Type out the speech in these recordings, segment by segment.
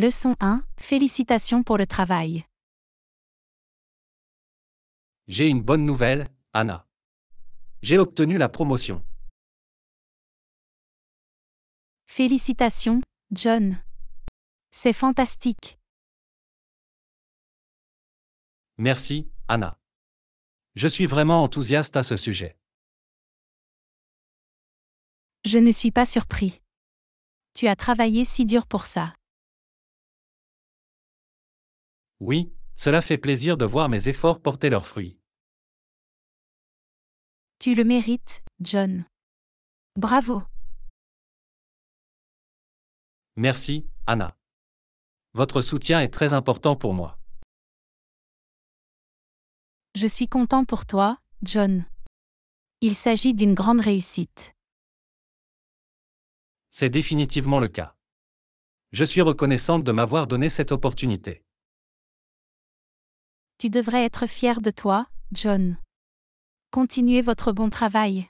Leçon 1. Félicitations pour le travail. J'ai une bonne nouvelle, Anna. J'ai obtenu la promotion. Félicitations, John. C'est fantastique. Merci, Anna. Je suis vraiment enthousiaste à ce sujet. Je ne suis pas surpris. Tu as travaillé si dur pour ça. Oui, cela fait plaisir de voir mes efforts porter leurs fruits. Tu le mérites, John. Bravo. Merci, Anna. Votre soutien est très important pour moi. Je suis content pour toi, John. Il s'agit d'une grande réussite. C'est définitivement le cas. Je suis reconnaissante de m'avoir donné cette opportunité. Tu devrais être fier de toi, John. Continuez votre bon travail.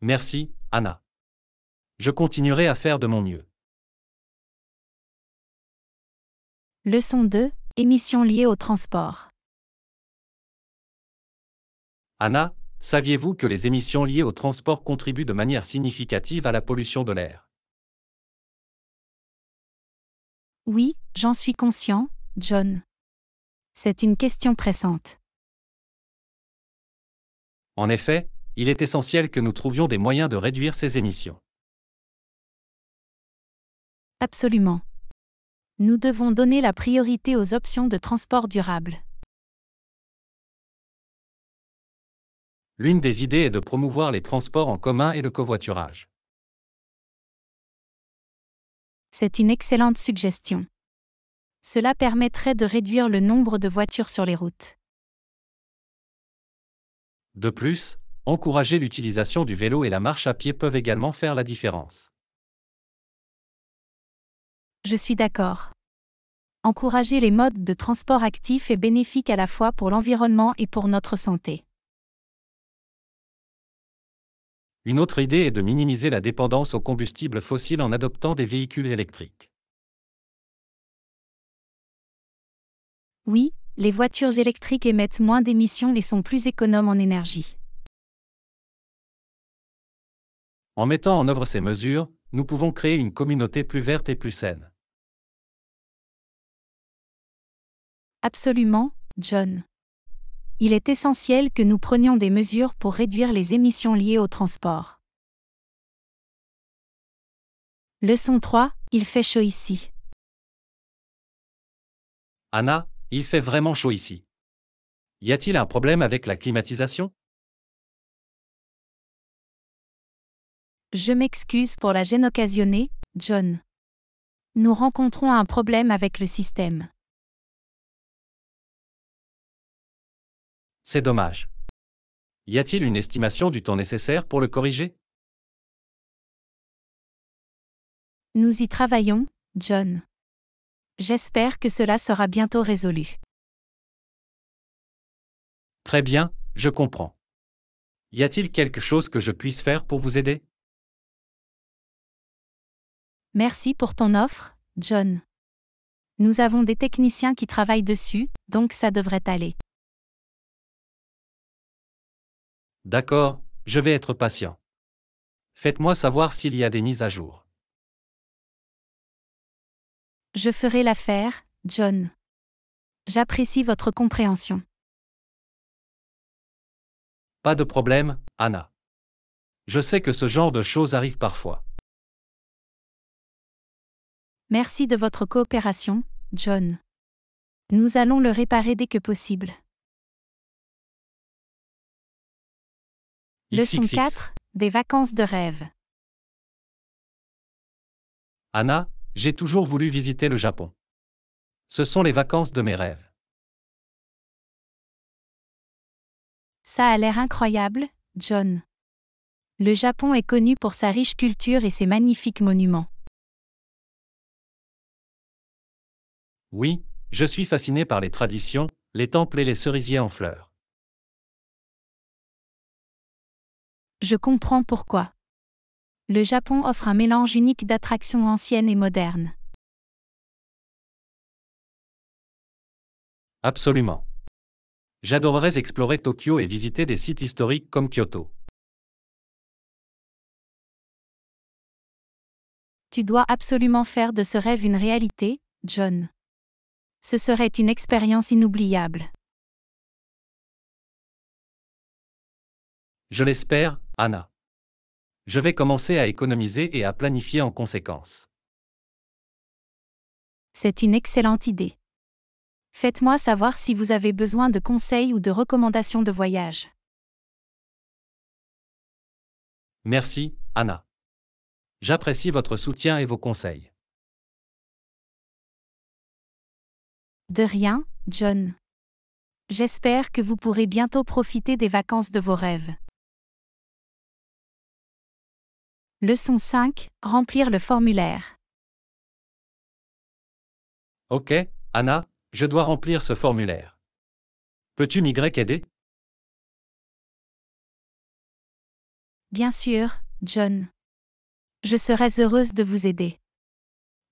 Merci, Anna. Je continuerai à faire de mon mieux. Leçon 2. Émissions liées au transport. Anna, saviez-vous que les émissions liées au transport contribuent de manière significative à la pollution de l'air Oui, j'en suis conscient, John. C'est une question pressante. En effet, il est essentiel que nous trouvions des moyens de réduire ces émissions. Absolument. Nous devons donner la priorité aux options de transport durable. L'une des idées est de promouvoir les transports en commun et le covoiturage. C'est une excellente suggestion. Cela permettrait de réduire le nombre de voitures sur les routes. De plus, encourager l'utilisation du vélo et la marche à pied peuvent également faire la différence. Je suis d'accord. Encourager les modes de transport actifs est bénéfique à la fois pour l'environnement et pour notre santé. Une autre idée est de minimiser la dépendance aux combustibles fossiles en adoptant des véhicules électriques. Oui, les voitures électriques émettent moins d'émissions et sont plus économes en énergie. En mettant en œuvre ces mesures, nous pouvons créer une communauté plus verte et plus saine. Absolument, John. Il est essentiel que nous prenions des mesures pour réduire les émissions liées au transport. Leçon 3, il fait chaud ici. Anna, il fait vraiment chaud ici. Y a-t-il un problème avec la climatisation Je m'excuse pour la gêne occasionnée, John. Nous rencontrons un problème avec le système. C'est dommage. Y a-t-il une estimation du temps nécessaire pour le corriger Nous y travaillons, John. J'espère que cela sera bientôt résolu. Très bien, je comprends. Y a-t-il quelque chose que je puisse faire pour vous aider Merci pour ton offre, John. Nous avons des techniciens qui travaillent dessus, donc ça devrait aller. D'accord, je vais être patient. Faites-moi savoir s'il y a des mises à jour. Je ferai l'affaire, John. J'apprécie votre compréhension. Pas de problème, Anna. Je sais que ce genre de choses arrive parfois. Merci de votre coopération, John. Nous allons le réparer dès que possible. Leçon 4 Des vacances de rêve. Anna, j'ai toujours voulu visiter le Japon. Ce sont les vacances de mes rêves. Ça a l'air incroyable, John. Le Japon est connu pour sa riche culture et ses magnifiques monuments. Oui, je suis fasciné par les traditions, les temples et les cerisiers en fleurs. Je comprends pourquoi le Japon offre un mélange unique d'attractions anciennes et modernes. Absolument. J'adorerais explorer Tokyo et visiter des sites historiques comme Kyoto. Tu dois absolument faire de ce rêve une réalité, John. Ce serait une expérience inoubliable. Je l'espère, Anna. Je vais commencer à économiser et à planifier en conséquence. C'est une excellente idée. Faites-moi savoir si vous avez besoin de conseils ou de recommandations de voyage. Merci, Anna. J'apprécie votre soutien et vos conseils. De rien, John. J'espère que vous pourrez bientôt profiter des vacances de vos rêves. Leçon 5. Remplir le formulaire. Ok, Anna, je dois remplir ce formulaire. Peux-tu m'y aider? Bien sûr, John. Je serais heureuse de vous aider.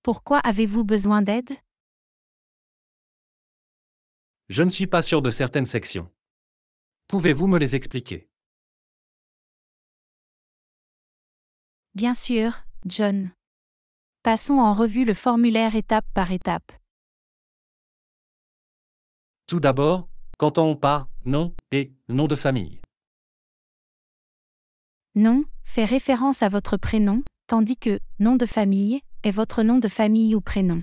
Pourquoi avez-vous besoin d'aide Je ne suis pas sûr de certaines sections. Pouvez-vous me les expliquer Bien sûr, John. Passons en revue le formulaire étape par étape. Tout d'abord, quand on nom et nom de famille. Nom fait référence à votre prénom, tandis que nom de famille est votre nom de famille ou prénom.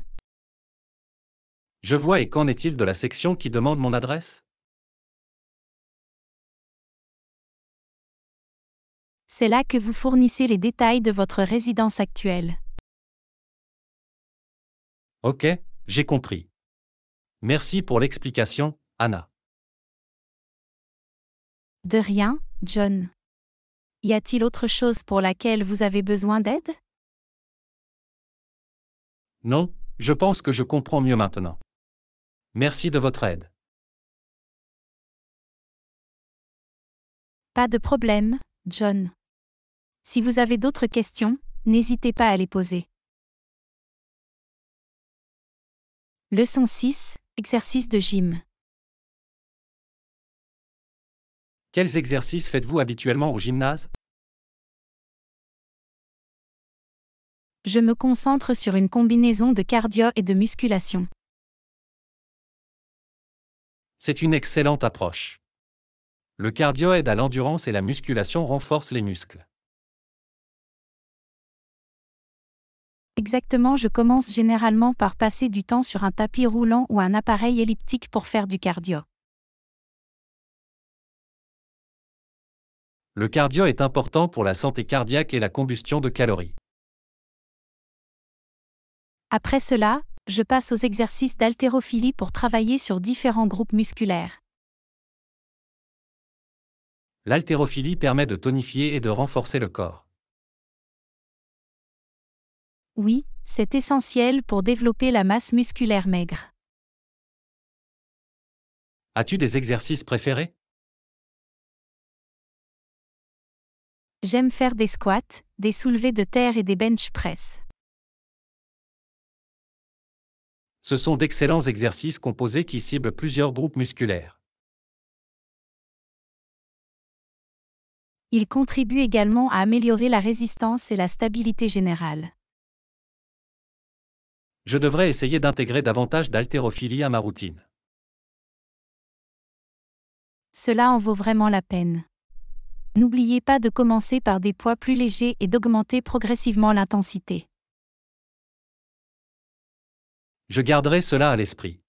Je vois et qu'en est-il de la section qui demande mon adresse c'est là que vous fournissez les détails de votre résidence actuelle. Ok, j'ai compris. Merci pour l'explication, Anna. De rien, John. Y a-t-il autre chose pour laquelle vous avez besoin d'aide Non, je pense que je comprends mieux maintenant. Merci de votre aide. Pas de problème, John. Si vous avez d'autres questions, n'hésitez pas à les poser. Leçon 6, exercice de gym. Quels exercices faites-vous habituellement au gymnase Je me concentre sur une combinaison de cardio et de musculation. C'est une excellente approche. Le cardio aide à l'endurance et la musculation renforce les muscles. Exactement, je commence généralement par passer du temps sur un tapis roulant ou un appareil elliptique pour faire du cardio. Le cardio est important pour la santé cardiaque et la combustion de calories. Après cela, je passe aux exercices d'haltérophilie pour travailler sur différents groupes musculaires. L'haltérophilie permet de tonifier et de renforcer le corps. Oui, c'est essentiel pour développer la masse musculaire maigre. As-tu des exercices préférés J'aime faire des squats, des soulevés de terre et des bench press. Ce sont d'excellents exercices composés qui ciblent plusieurs groupes musculaires. Ils contribuent également à améliorer la résistance et la stabilité générale. Je devrais essayer d'intégrer davantage d'haltérophilie à ma routine. Cela en vaut vraiment la peine. N'oubliez pas de commencer par des poids plus légers et d'augmenter progressivement l'intensité. Je garderai cela à l'esprit.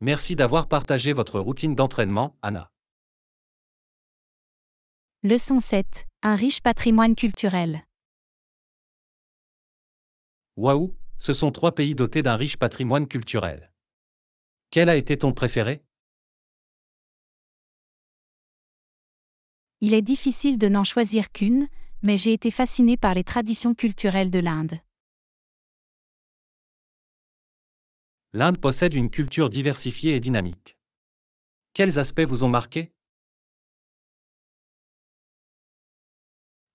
Merci d'avoir partagé votre routine d'entraînement, Anna. Leçon 7. Un riche patrimoine culturel. Waouh, ce sont trois pays dotés d'un riche patrimoine culturel. Quel a été ton préféré Il est difficile de n'en choisir qu'une, mais j'ai été fasciné par les traditions culturelles de l'Inde. L'Inde possède une culture diversifiée et dynamique. Quels aspects vous ont marqué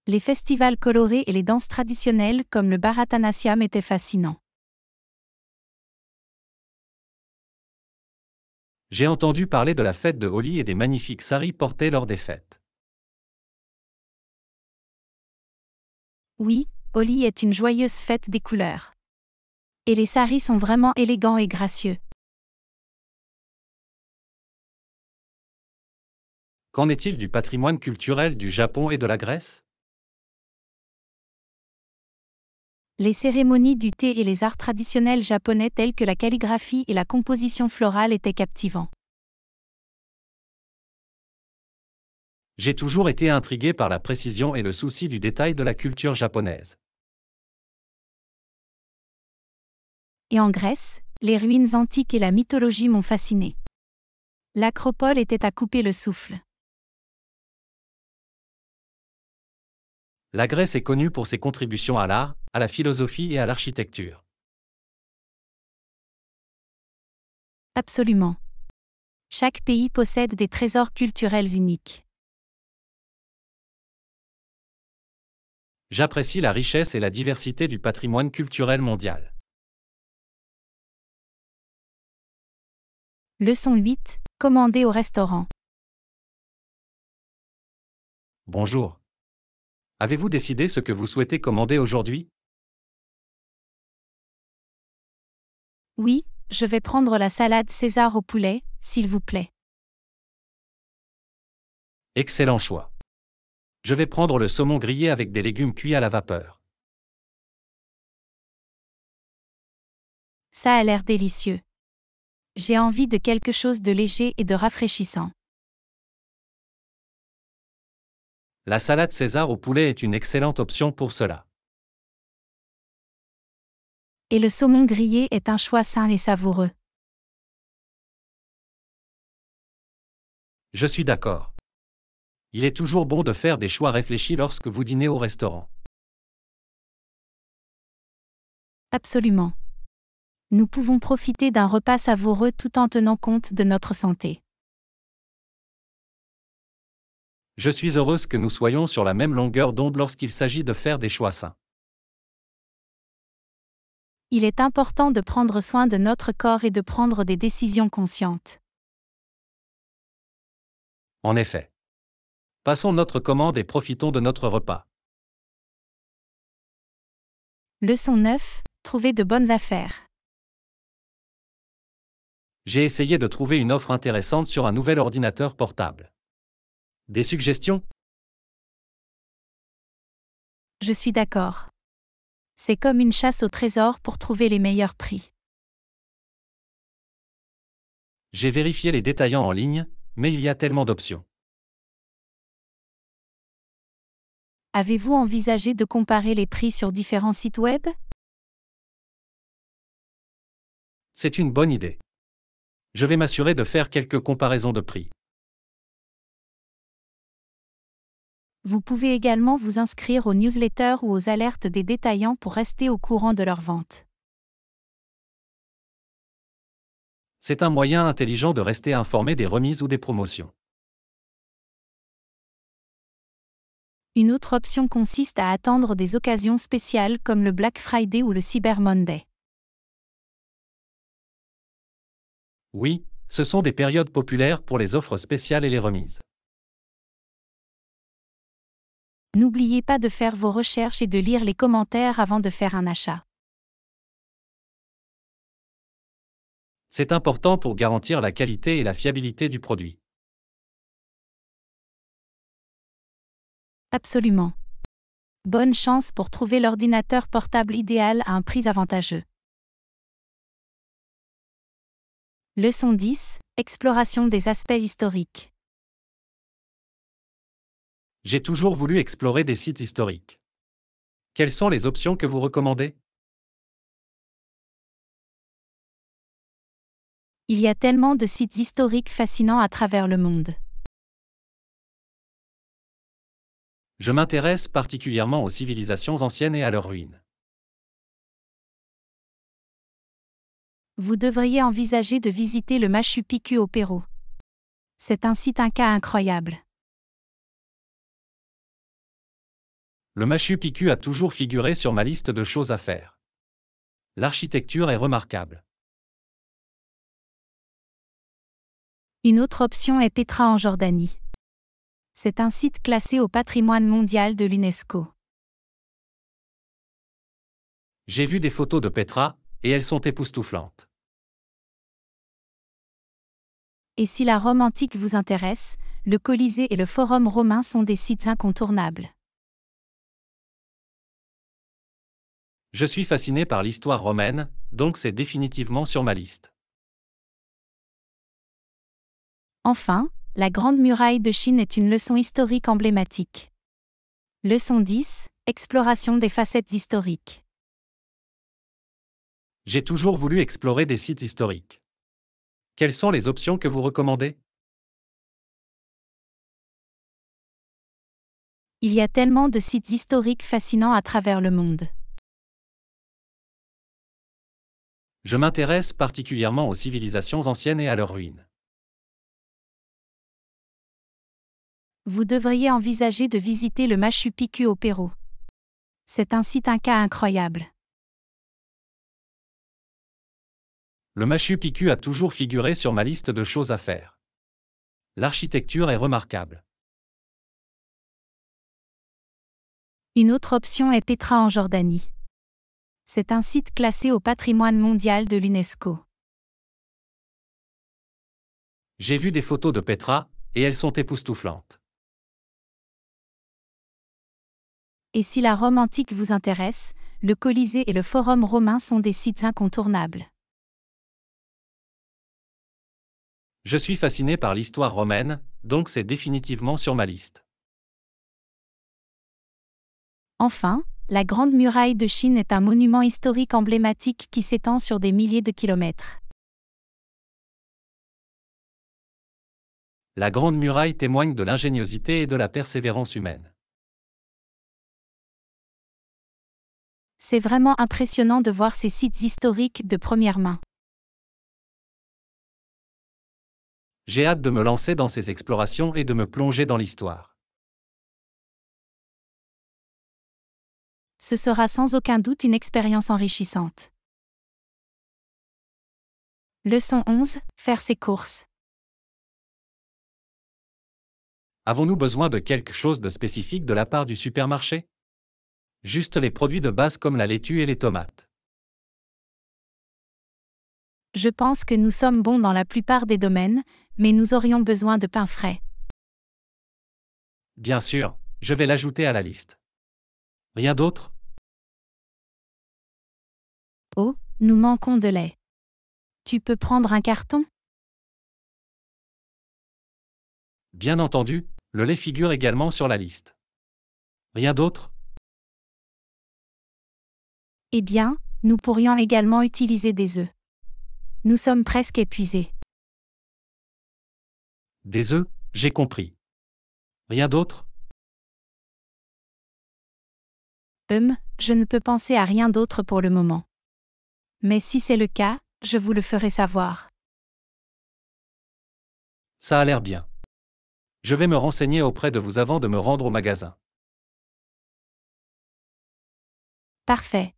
Les festivals colorés et les danses traditionnelles comme le Bharatanatyam étaient fascinants. J'ai entendu parler de la fête de Holi et des magnifiques saris portés lors des fêtes. Oui, Holi est une joyeuse fête des couleurs. Et les saris sont vraiment élégants et gracieux. Qu'en est-il du patrimoine culturel du Japon et de la Grèce Les cérémonies du thé et les arts traditionnels japonais tels que la calligraphie et la composition florale étaient captivants. J'ai toujours été intrigué par la précision et le souci du détail de la culture japonaise. Et en Grèce, les ruines antiques et la mythologie m'ont fasciné. L'acropole était à couper le souffle. La Grèce est connue pour ses contributions à l'art, à la philosophie et à l'architecture. Absolument. Chaque pays possède des trésors culturels uniques. J'apprécie la richesse et la diversité du patrimoine culturel mondial. Leçon 8. Commander au restaurant. Bonjour. Avez-vous décidé ce que vous souhaitez commander aujourd'hui Oui, je vais prendre la salade César au poulet, s'il vous plaît. Excellent choix. Je vais prendre le saumon grillé avec des légumes cuits à la vapeur. Ça a l'air délicieux. J'ai envie de quelque chose de léger et de rafraîchissant. La salade César au poulet est une excellente option pour cela et le saumon grillé est un choix sain et savoureux. Je suis d'accord. Il est toujours bon de faire des choix réfléchis lorsque vous dînez au restaurant. Absolument. Nous pouvons profiter d'un repas savoureux tout en tenant compte de notre santé. Je suis heureuse que nous soyons sur la même longueur d'onde lorsqu'il s'agit de faire des choix sains il est important de prendre soin de notre corps et de prendre des décisions conscientes. En effet. Passons notre commande et profitons de notre repas. Leçon 9. Trouver de bonnes affaires. J'ai essayé de trouver une offre intéressante sur un nouvel ordinateur portable. Des suggestions Je suis d'accord c'est comme une chasse au trésor pour trouver les meilleurs prix. J'ai vérifié les détaillants en ligne, mais il y a tellement d'options. Avez-vous envisagé de comparer les prix sur différents sites web C'est une bonne idée. Je vais m'assurer de faire quelques comparaisons de prix. Vous pouvez également vous inscrire aux newsletters ou aux alertes des détaillants pour rester au courant de leurs ventes. C'est un moyen intelligent de rester informé des remises ou des promotions. Une autre option consiste à attendre des occasions spéciales comme le Black Friday ou le Cyber Monday. Oui, ce sont des périodes populaires pour les offres spéciales et les remises. N'oubliez pas de faire vos recherches et de lire les commentaires avant de faire un achat. C'est important pour garantir la qualité et la fiabilité du produit. Absolument. Bonne chance pour trouver l'ordinateur portable idéal à un prix avantageux. Leçon 10. Exploration des aspects historiques. J'ai toujours voulu explorer des sites historiques. Quelles sont les options que vous recommandez Il y a tellement de sites historiques fascinants à travers le monde. Je m'intéresse particulièrement aux civilisations anciennes et à leurs ruines. Vous devriez envisager de visiter le Machu Picchu au Pérou. C'est un site cas incroyable. Le Machu Picchu a toujours figuré sur ma liste de choses à faire. L'architecture est remarquable. Une autre option est Petra en Jordanie. C'est un site classé au patrimoine mondial de l'UNESCO. J'ai vu des photos de Petra, et elles sont époustouflantes. Et si la Rome antique vous intéresse, le Colisée et le Forum romain sont des sites incontournables. Je suis fasciné par l'histoire romaine, donc c'est définitivement sur ma liste. Enfin, la Grande Muraille de Chine est une leçon historique emblématique. Leçon 10. Exploration des facettes historiques. J'ai toujours voulu explorer des sites historiques. Quelles sont les options que vous recommandez Il y a tellement de sites historiques fascinants à travers le monde. Je m'intéresse particulièrement aux civilisations anciennes et à leurs ruines. Vous devriez envisager de visiter le Machu Picchu au Pérou. C'est un site incroyable. Le Machu Picchu a toujours figuré sur ma liste de choses à faire. L'architecture est remarquable. Une autre option est Petra en Jordanie. C'est un site classé au patrimoine mondial de l'UNESCO. J'ai vu des photos de Petra, et elles sont époustouflantes. Et si la Rome antique vous intéresse, le Colisée et le Forum romain sont des sites incontournables. Je suis fasciné par l'histoire romaine, donc c'est définitivement sur ma liste. Enfin, la Grande Muraille de Chine est un monument historique emblématique qui s'étend sur des milliers de kilomètres. La Grande Muraille témoigne de l'ingéniosité et de la persévérance humaine. C'est vraiment impressionnant de voir ces sites historiques de première main. J'ai hâte de me lancer dans ces explorations et de me plonger dans l'histoire. ce sera sans aucun doute une expérience enrichissante. Leçon 11. Faire ses courses. Avons-nous besoin de quelque chose de spécifique de la part du supermarché Juste les produits de base comme la laitue et les tomates. Je pense que nous sommes bons dans la plupart des domaines, mais nous aurions besoin de pain frais. Bien sûr, je vais l'ajouter à la liste. Rien d'autre Oh, nous manquons de lait. Tu peux prendre un carton Bien entendu, le lait figure également sur la liste. Rien d'autre Eh bien, nous pourrions également utiliser des œufs. Nous sommes presque épuisés. Des œufs, j'ai compris. Rien d'autre Hum, je ne peux penser à rien d'autre pour le moment mais si c'est le cas, je vous le ferai savoir. Ça a l'air bien. Je vais me renseigner auprès de vous avant de me rendre au magasin. Parfait.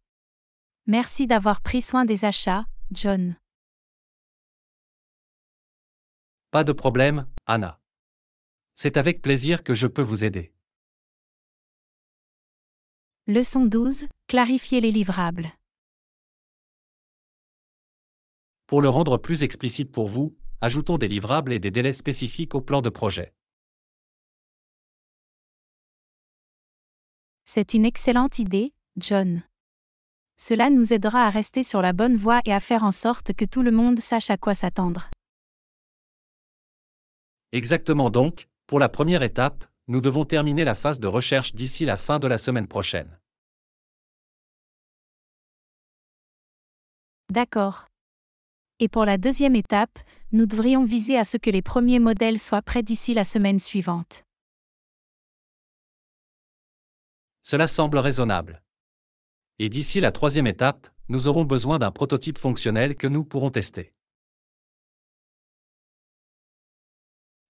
Merci d'avoir pris soin des achats, John. Pas de problème, Anna. C'est avec plaisir que je peux vous aider. Leçon 12. Clarifier les livrables. Pour le rendre plus explicite pour vous, ajoutons des livrables et des délais spécifiques au plan de projet. C'est une excellente idée, John. Cela nous aidera à rester sur la bonne voie et à faire en sorte que tout le monde sache à quoi s'attendre. Exactement donc, pour la première étape, nous devons terminer la phase de recherche d'ici la fin de la semaine prochaine. D'accord et pour la deuxième étape, nous devrions viser à ce que les premiers modèles soient prêts d'ici la semaine suivante. Cela semble raisonnable. Et d'ici la troisième étape, nous aurons besoin d'un prototype fonctionnel que nous pourrons tester.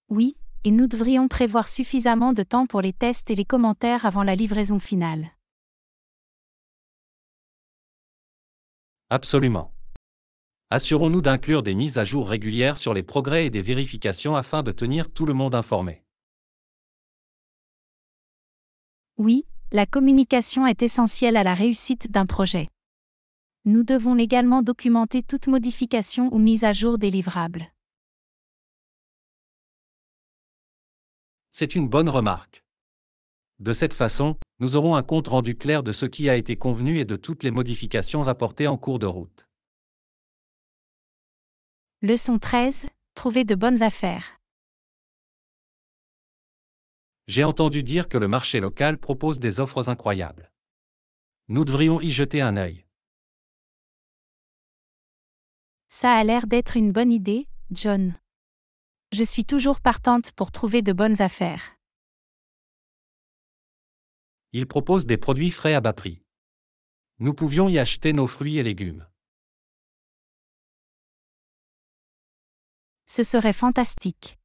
Oui, et nous devrions prévoir suffisamment de temps pour les tests et les commentaires avant la livraison finale. Absolument assurons-nous d'inclure des mises à jour régulières sur les progrès et des vérifications afin de tenir tout le monde informé. Oui, la communication est essentielle à la réussite d'un projet. Nous devons également documenter toute modification ou mise à jour délivrable. C'est une bonne remarque. De cette façon, nous aurons un compte rendu clair de ce qui a été convenu et de toutes les modifications apportées en cours de route. Leçon 13. Trouver de bonnes affaires. J'ai entendu dire que le marché local propose des offres incroyables. Nous devrions y jeter un œil. Ça a l'air d'être une bonne idée, John. Je suis toujours partante pour trouver de bonnes affaires. Il propose des produits frais à bas prix. Nous pouvions y acheter nos fruits et légumes. Ce serait fantastique.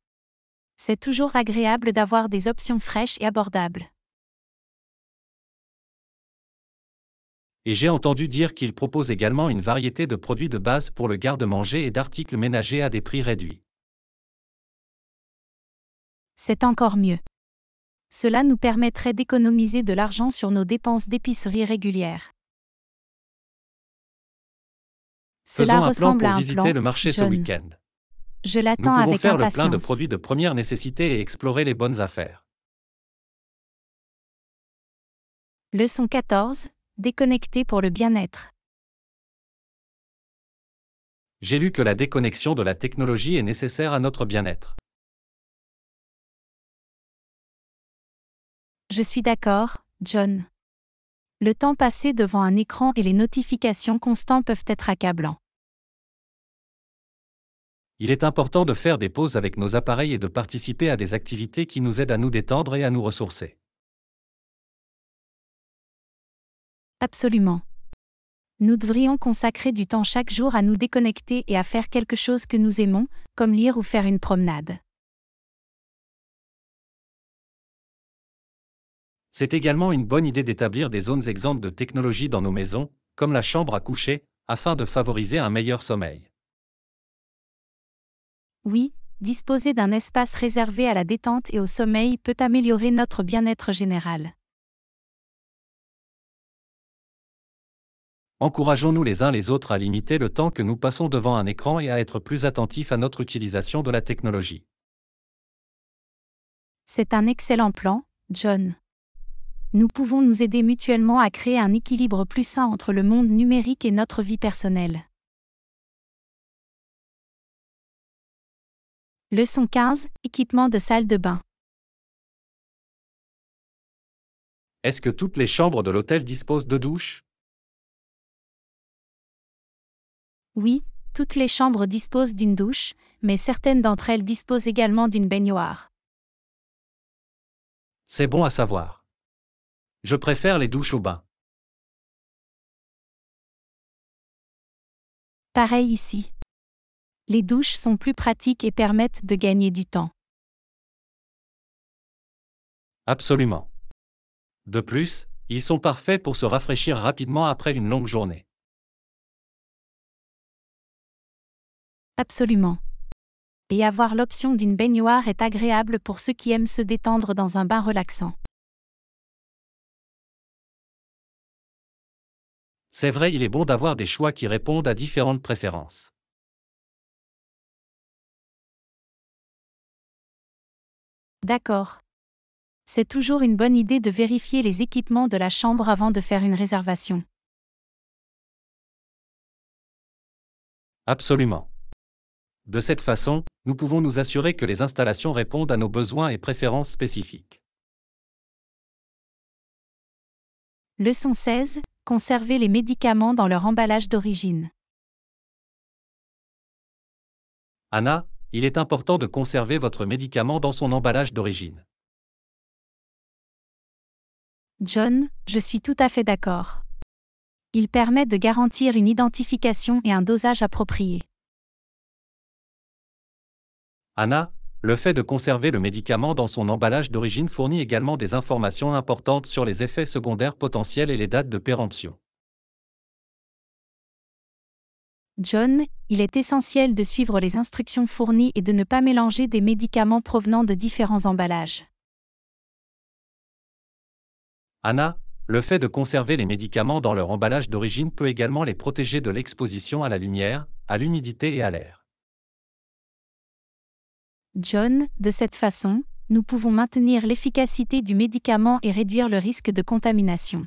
C'est toujours agréable d'avoir des options fraîches et abordables. Et j'ai entendu dire qu'il propose également une variété de produits de base pour le garde-manger et d'articles ménagers à des prix réduits. C'est encore mieux. Cela nous permettrait d'économiser de l'argent sur nos dépenses d'épicerie régulières. Faisons Cela un plan pour à visiter le marché ce week-end. Je l'attends avec impatience. faire le plein de produits de première nécessité et explorer les bonnes affaires. Leçon 14. Déconnecter pour le bien-être. J'ai lu que la déconnexion de la technologie est nécessaire à notre bien-être. Je suis d'accord, John. Le temps passé devant un écran et les notifications constantes peuvent être accablants il est important de faire des pauses avec nos appareils et de participer à des activités qui nous aident à nous détendre et à nous ressourcer. Absolument. Nous devrions consacrer du temps chaque jour à nous déconnecter et à faire quelque chose que nous aimons, comme lire ou faire une promenade. C'est également une bonne idée d'établir des zones exemptes de technologie dans nos maisons, comme la chambre à coucher, afin de favoriser un meilleur sommeil. Oui, disposer d'un espace réservé à la détente et au sommeil peut améliorer notre bien-être général. Encourageons-nous les uns les autres à limiter le temps que nous passons devant un écran et à être plus attentifs à notre utilisation de la technologie. C'est un excellent plan, John. Nous pouvons nous aider mutuellement à créer un équilibre plus sain entre le monde numérique et notre vie personnelle. Leçon 15, équipement de salle de bain. Est-ce que toutes les chambres de l'hôtel disposent de douches Oui, toutes les chambres disposent d'une douche, mais certaines d'entre elles disposent également d'une baignoire. C'est bon à savoir. Je préfère les douches au bain. Pareil ici les douches sont plus pratiques et permettent de gagner du temps. Absolument. De plus, ils sont parfaits pour se rafraîchir rapidement après une longue journée. Absolument. Et avoir l'option d'une baignoire est agréable pour ceux qui aiment se détendre dans un bain relaxant. C'est vrai, il est bon d'avoir des choix qui répondent à différentes préférences. D'accord. C'est toujours une bonne idée de vérifier les équipements de la chambre avant de faire une réservation. Absolument. De cette façon, nous pouvons nous assurer que les installations répondent à nos besoins et préférences spécifiques. Leçon 16. Conserver les médicaments dans leur emballage d'origine. Anna, il est important de conserver votre médicament dans son emballage d'origine. John, je suis tout à fait d'accord. Il permet de garantir une identification et un dosage approprié. Anna, le fait de conserver le médicament dans son emballage d'origine fournit également des informations importantes sur les effets secondaires potentiels et les dates de péremption. John, il est essentiel de suivre les instructions fournies et de ne pas mélanger des médicaments provenant de différents emballages. Anna, le fait de conserver les médicaments dans leur emballage d'origine peut également les protéger de l'exposition à la lumière, à l'humidité et à l'air. John, de cette façon, nous pouvons maintenir l'efficacité du médicament et réduire le risque de contamination.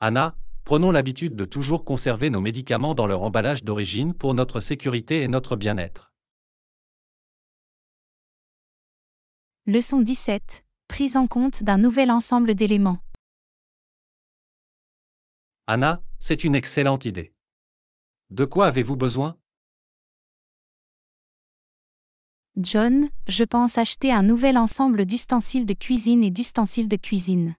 Anna, prenons l'habitude de toujours conserver nos médicaments dans leur emballage d'origine pour notre sécurité et notre bien-être. Leçon 17. Prise en compte d'un nouvel ensemble d'éléments. Anna, c'est une excellente idée. De quoi avez-vous besoin John, je pense acheter un nouvel ensemble d'ustensiles de cuisine et d'ustensiles de cuisine.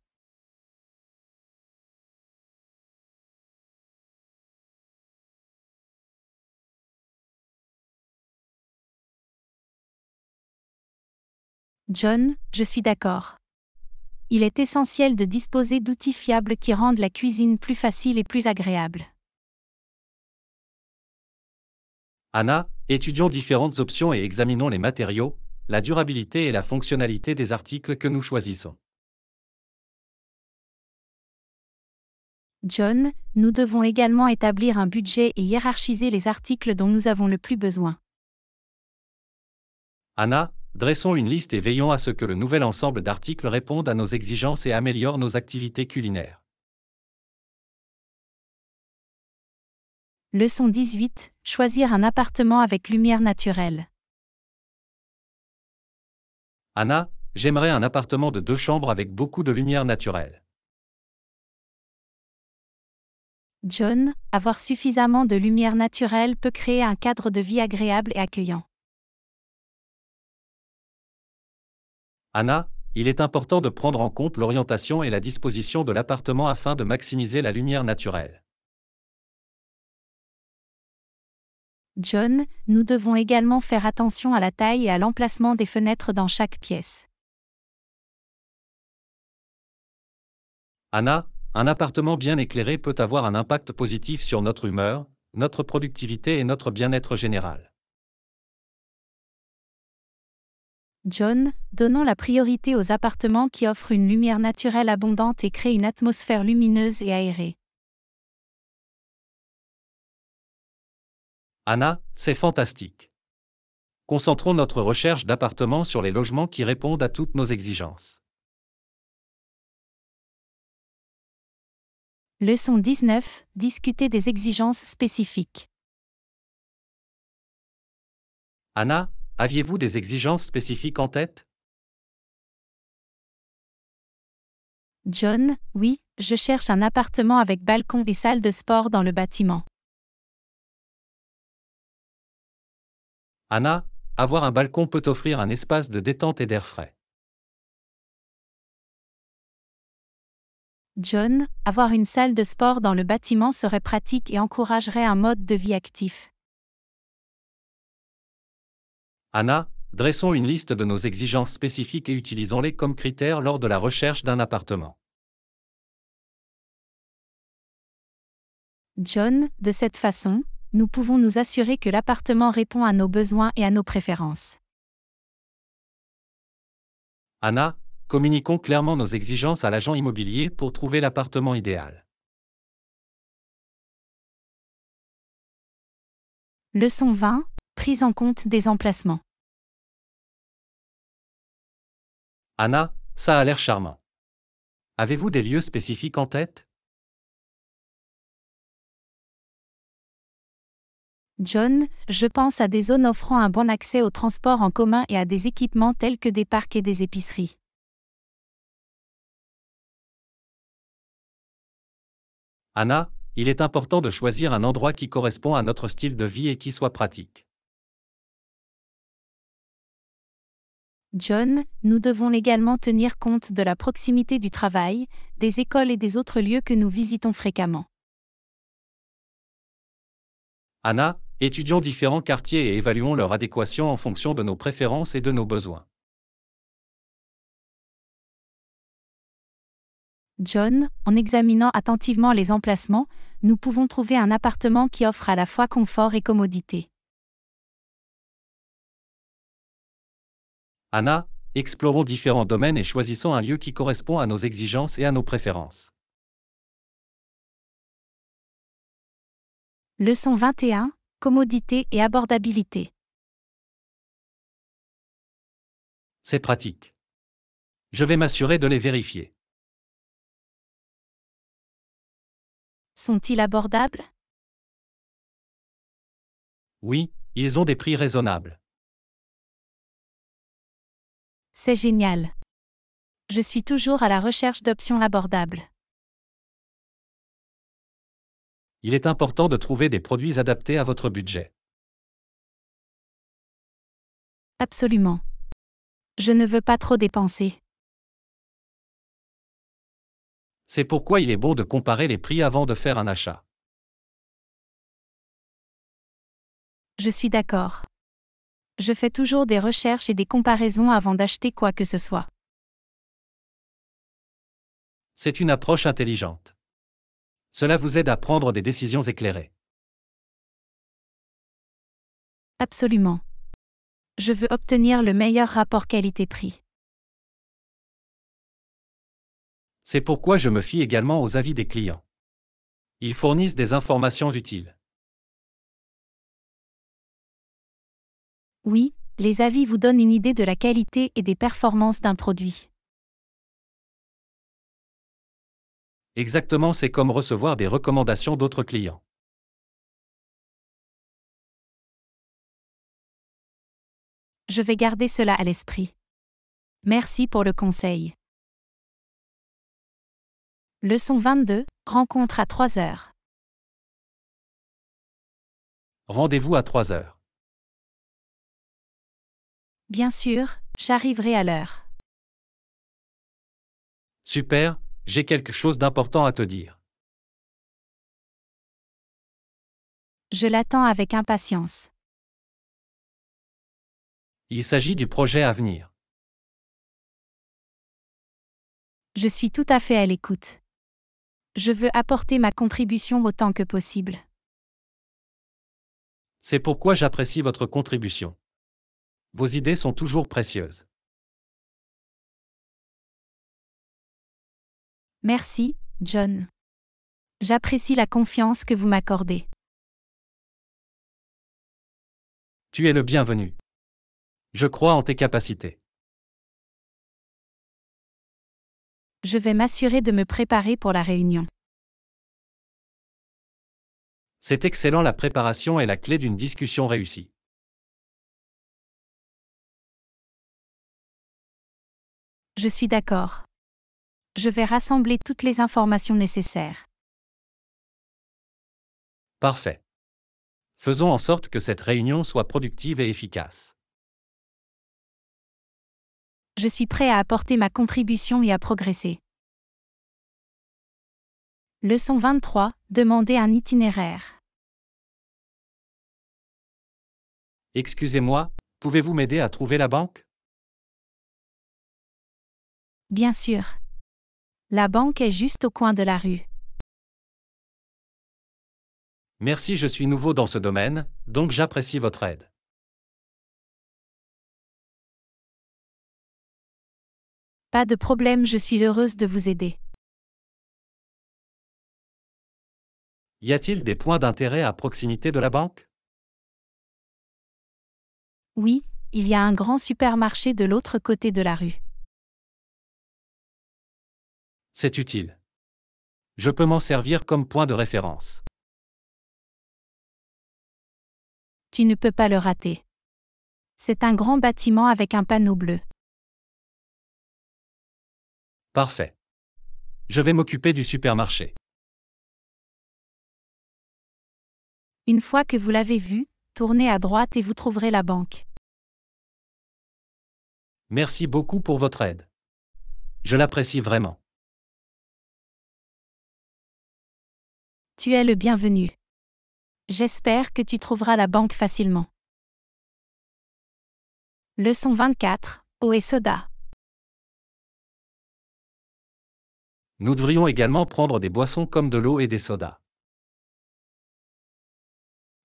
John, je suis d'accord. Il est essentiel de disposer d'outils fiables qui rendent la cuisine plus facile et plus agréable. Anna, étudions différentes options et examinons les matériaux, la durabilité et la fonctionnalité des articles que nous choisissons. John, nous devons également établir un budget et hiérarchiser les articles dont nous avons le plus besoin. Anna, dressons une liste et veillons à ce que le nouvel ensemble d'articles réponde à nos exigences et améliore nos activités culinaires. Leçon 18. Choisir un appartement avec lumière naturelle. Anna, j'aimerais un appartement de deux chambres avec beaucoup de lumière naturelle. John, avoir suffisamment de lumière naturelle peut créer un cadre de vie agréable et accueillant. Anna, il est important de prendre en compte l'orientation et la disposition de l'appartement afin de maximiser la lumière naturelle. John, nous devons également faire attention à la taille et à l'emplacement des fenêtres dans chaque pièce. Anna, un appartement bien éclairé peut avoir un impact positif sur notre humeur, notre productivité et notre bien-être général. John, donnons la priorité aux appartements qui offrent une lumière naturelle abondante et créent une atmosphère lumineuse et aérée. Anna, c'est fantastique. Concentrons notre recherche d'appartements sur les logements qui répondent à toutes nos exigences. Leçon 19. Discuter des exigences spécifiques. Anna, Aviez-vous des exigences spécifiques en tête John, oui, je cherche un appartement avec balcon et salle de sport dans le bâtiment. Anna, avoir un balcon peut offrir un espace de détente et d'air frais. John, avoir une salle de sport dans le bâtiment serait pratique et encouragerait un mode de vie actif. Anna, dressons une liste de nos exigences spécifiques et utilisons-les comme critères lors de la recherche d'un appartement. John, de cette façon, nous pouvons nous assurer que l'appartement répond à nos besoins et à nos préférences. Anna, communiquons clairement nos exigences à l'agent immobilier pour trouver l'appartement idéal. Leçon 20, Prise en compte des emplacements. Anna, ça a l'air charmant. Avez-vous des lieux spécifiques en tête John, je pense à des zones offrant un bon accès au transport en commun et à des équipements tels que des parcs et des épiceries. Anna, il est important de choisir un endroit qui correspond à notre style de vie et qui soit pratique. John, nous devons également tenir compte de la proximité du travail, des écoles et des autres lieux que nous visitons fréquemment. Anna, étudions différents quartiers et évaluons leur adéquation en fonction de nos préférences et de nos besoins. John, en examinant attentivement les emplacements, nous pouvons trouver un appartement qui offre à la fois confort et commodité. Anna, explorons différents domaines et choisissons un lieu qui correspond à nos exigences et à nos préférences. Leçon 21. Commodité et abordabilité. C'est pratique. Je vais m'assurer de les vérifier. Sont-ils abordables Oui, ils ont des prix raisonnables. C'est génial. Je suis toujours à la recherche d'options abordables. Il est important de trouver des produits adaptés à votre budget. Absolument. Je ne veux pas trop dépenser. C'est pourquoi il est bon de comparer les prix avant de faire un achat. Je suis d'accord je fais toujours des recherches et des comparaisons avant d'acheter quoi que ce soit. C'est une approche intelligente. Cela vous aide à prendre des décisions éclairées. Absolument. Je veux obtenir le meilleur rapport qualité-prix. C'est pourquoi je me fie également aux avis des clients. Ils fournissent des informations utiles. Oui, les avis vous donnent une idée de la qualité et des performances d'un produit. Exactement, c'est comme recevoir des recommandations d'autres clients. Je vais garder cela à l'esprit. Merci pour le conseil. Leçon 22, rencontre à 3 heures. Rendez-vous à 3 heures. Bien sûr, j'arriverai à l'heure. Super, j'ai quelque chose d'important à te dire. Je l'attends avec impatience. Il s'agit du projet à venir. Je suis tout à fait à l'écoute. Je veux apporter ma contribution autant que possible. C'est pourquoi j'apprécie votre contribution. Vos idées sont toujours précieuses. Merci, John. J'apprécie la confiance que vous m'accordez. Tu es le bienvenu. Je crois en tes capacités. Je vais m'assurer de me préparer pour la réunion. C'est excellent, la préparation est la clé d'une discussion réussie. Je suis d'accord. Je vais rassembler toutes les informations nécessaires. Parfait. Faisons en sorte que cette réunion soit productive et efficace. Je suis prêt à apporter ma contribution et à progresser. Leçon 23. Demander un itinéraire. Excusez-moi, pouvez-vous m'aider à trouver la banque Bien sûr. La banque est juste au coin de la rue. Merci, je suis nouveau dans ce domaine, donc j'apprécie votre aide. Pas de problème, je suis heureuse de vous aider. Y a-t-il des points d'intérêt à proximité de la banque Oui, il y a un grand supermarché de l'autre côté de la rue. C'est utile. Je peux m'en servir comme point de référence. Tu ne peux pas le rater. C'est un grand bâtiment avec un panneau bleu. Parfait. Je vais m'occuper du supermarché. Une fois que vous l'avez vu, tournez à droite et vous trouverez la banque. Merci beaucoup pour votre aide. Je l'apprécie vraiment. Tu es le bienvenu. J'espère que tu trouveras la banque facilement. Leçon 24. Eau et soda. Nous devrions également prendre des boissons comme de l'eau et des sodas.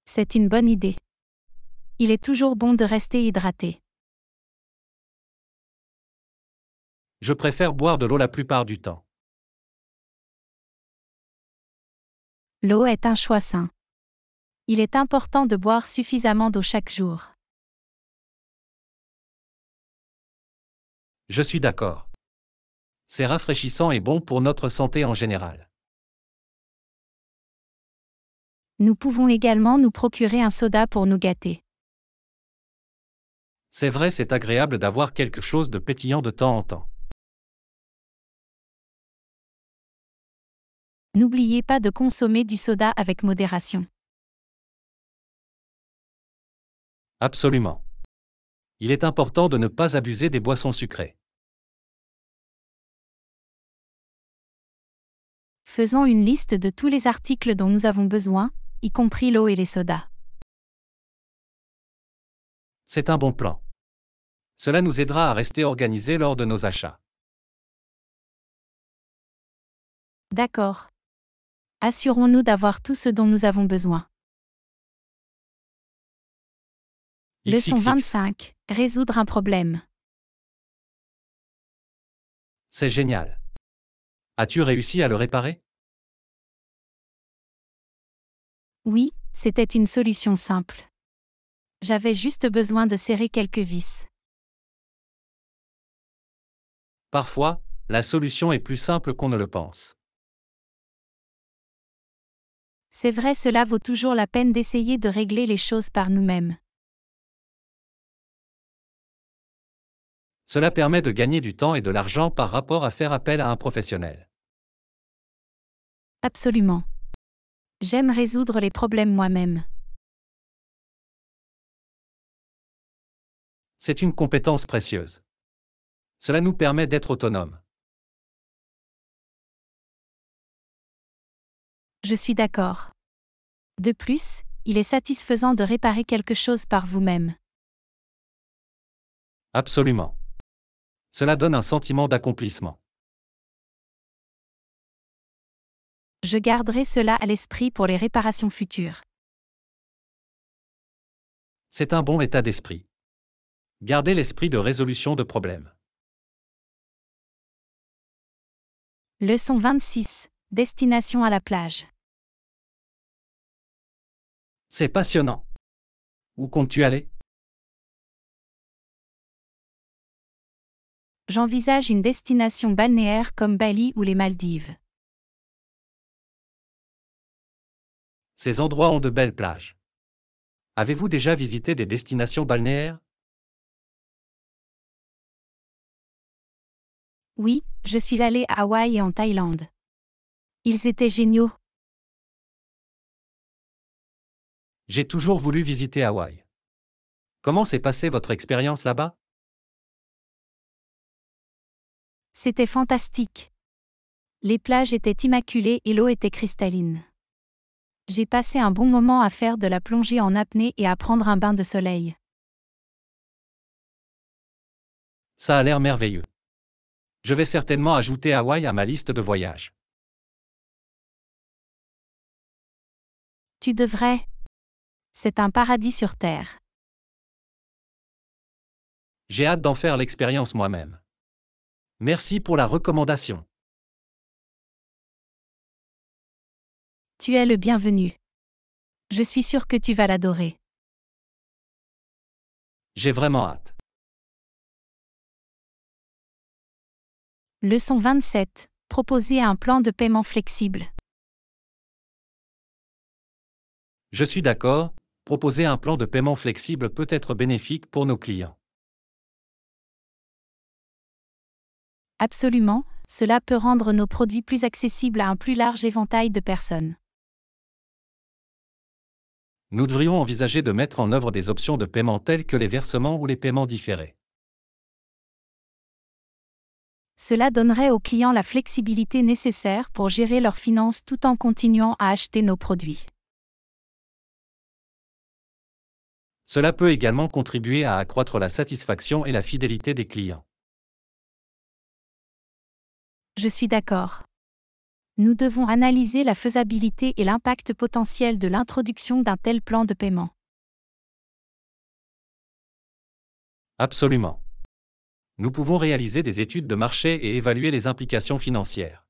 C'est une bonne idée. Il est toujours bon de rester hydraté. Je préfère boire de l'eau la plupart du temps. L'eau est un choix sain. Il est important de boire suffisamment d'eau chaque jour. Je suis d'accord. C'est rafraîchissant et bon pour notre santé en général. Nous pouvons également nous procurer un soda pour nous gâter. C'est vrai, c'est agréable d'avoir quelque chose de pétillant de temps en temps. N'oubliez pas de consommer du soda avec modération. Absolument. Il est important de ne pas abuser des boissons sucrées. Faisons une liste de tous les articles dont nous avons besoin, y compris l'eau et les sodas. C'est un bon plan. Cela nous aidera à rester organisés lors de nos achats. D'accord assurons-nous d'avoir tout ce dont nous avons besoin. Leçon 25. Résoudre un problème. C'est génial. As-tu réussi à le réparer Oui, c'était une solution simple. J'avais juste besoin de serrer quelques vis. Parfois, la solution est plus simple qu'on ne le pense. C'est vrai cela vaut toujours la peine d'essayer de régler les choses par nous-mêmes. Cela permet de gagner du temps et de l'argent par rapport à faire appel à un professionnel. Absolument. J'aime résoudre les problèmes moi-même. C'est une compétence précieuse. Cela nous permet d'être autonomes. Je suis d'accord. De plus, il est satisfaisant de réparer quelque chose par vous-même. Absolument. Cela donne un sentiment d'accomplissement. Je garderai cela à l'esprit pour les réparations futures. C'est un bon état d'esprit. Gardez l'esprit de résolution de problèmes. Leçon 26. Destination à la plage. C'est passionnant. Où comptes-tu aller J'envisage une destination balnéaire comme Bali ou les Maldives. Ces endroits ont de belles plages. Avez-vous déjà visité des destinations balnéaires Oui, je suis allé à Hawaï et en Thaïlande. Ils étaient géniaux. J'ai toujours voulu visiter Hawaï. Comment s'est passée votre expérience là-bas C'était fantastique. Les plages étaient immaculées et l'eau était cristalline. J'ai passé un bon moment à faire de la plongée en apnée et à prendre un bain de soleil. Ça a l'air merveilleux. Je vais certainement ajouter Hawaï à ma liste de voyages. Tu devrais. C'est un paradis sur Terre. J'ai hâte d'en faire l'expérience moi-même. Merci pour la recommandation. Tu es le bienvenu. Je suis sûr que tu vas l'adorer. J'ai vraiment hâte. Leçon 27. Proposer un plan de paiement flexible. Je suis d'accord, proposer un plan de paiement flexible peut être bénéfique pour nos clients. Absolument, cela peut rendre nos produits plus accessibles à un plus large éventail de personnes. Nous devrions envisager de mettre en œuvre des options de paiement telles que les versements ou les paiements différés. Cela donnerait aux clients la flexibilité nécessaire pour gérer leurs finances tout en continuant à acheter nos produits. Cela peut également contribuer à accroître la satisfaction et la fidélité des clients. Je suis d'accord. Nous devons analyser la faisabilité et l'impact potentiel de l'introduction d'un tel plan de paiement. Absolument. Nous pouvons réaliser des études de marché et évaluer les implications financières.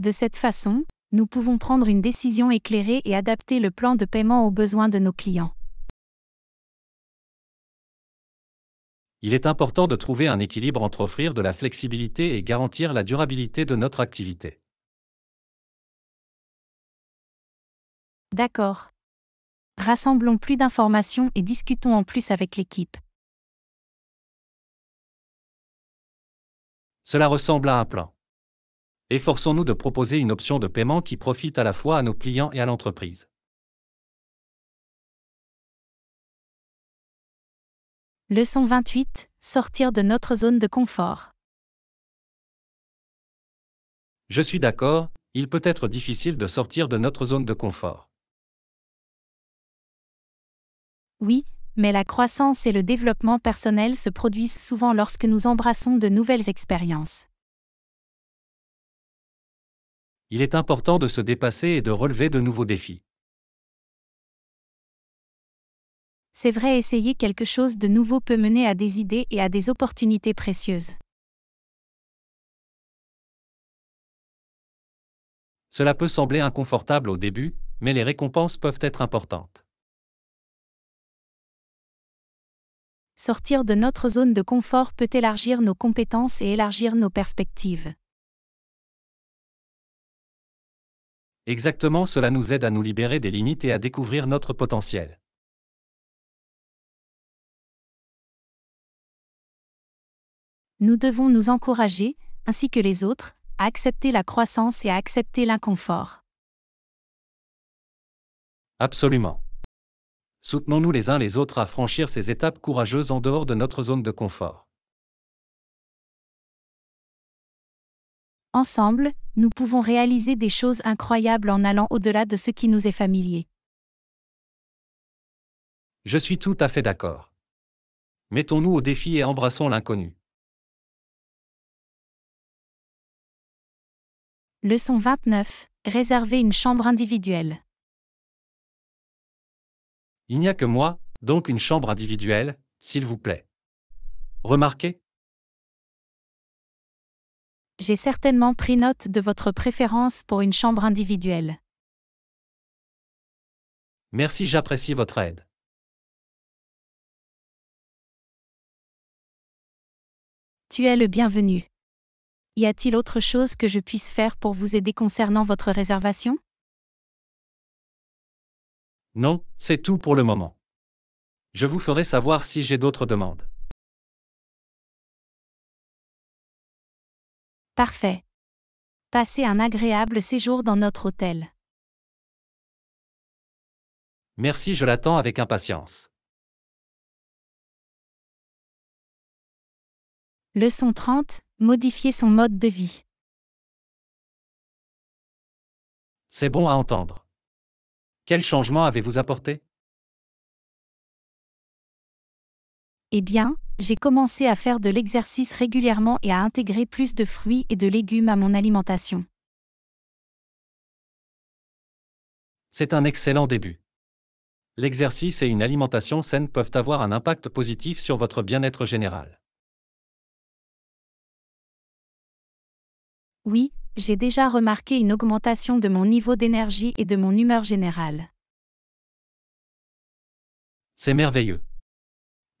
De cette façon, nous pouvons prendre une décision éclairée et adapter le plan de paiement aux besoins de nos clients. Il est important de trouver un équilibre entre offrir de la flexibilité et garantir la durabilité de notre activité. D'accord. Rassemblons plus d'informations et discutons en plus avec l'équipe. Cela ressemble à un plan. Efforçons-nous de proposer une option de paiement qui profite à la fois à nos clients et à l'entreprise. Leçon 28. Sortir de notre zone de confort. Je suis d'accord, il peut être difficile de sortir de notre zone de confort. Oui, mais la croissance et le développement personnel se produisent souvent lorsque nous embrassons de nouvelles expériences il est important de se dépasser et de relever de nouveaux défis. C'est vrai, essayer quelque chose de nouveau peut mener à des idées et à des opportunités précieuses. Cela peut sembler inconfortable au début, mais les récompenses peuvent être importantes. Sortir de notre zone de confort peut élargir nos compétences et élargir nos perspectives. Exactement cela nous aide à nous libérer des limites et à découvrir notre potentiel. Nous devons nous encourager, ainsi que les autres, à accepter la croissance et à accepter l'inconfort. Absolument. Soutenons-nous les uns les autres à franchir ces étapes courageuses en dehors de notre zone de confort. Ensemble, nous pouvons réaliser des choses incroyables en allant au-delà de ce qui nous est familier. Je suis tout à fait d'accord. Mettons-nous au défi et embrassons l'inconnu. Leçon 29. Réserver une chambre individuelle. Il n'y a que moi, donc une chambre individuelle, s'il vous plaît. Remarquez j'ai certainement pris note de votre préférence pour une chambre individuelle. Merci, j'apprécie votre aide. Tu es le bienvenu. Y a-t-il autre chose que je puisse faire pour vous aider concernant votre réservation Non, c'est tout pour le moment. Je vous ferai savoir si j'ai d'autres demandes. Parfait. Passez un agréable séjour dans notre hôtel. Merci, je l'attends avec impatience. Leçon 30. Modifier son mode de vie. C'est bon à entendre. Quel changement avez-vous apporté Eh bien, j'ai commencé à faire de l'exercice régulièrement et à intégrer plus de fruits et de légumes à mon alimentation. C'est un excellent début. L'exercice et une alimentation saine peuvent avoir un impact positif sur votre bien-être général. Oui, j'ai déjà remarqué une augmentation de mon niveau d'énergie et de mon humeur générale. C'est merveilleux.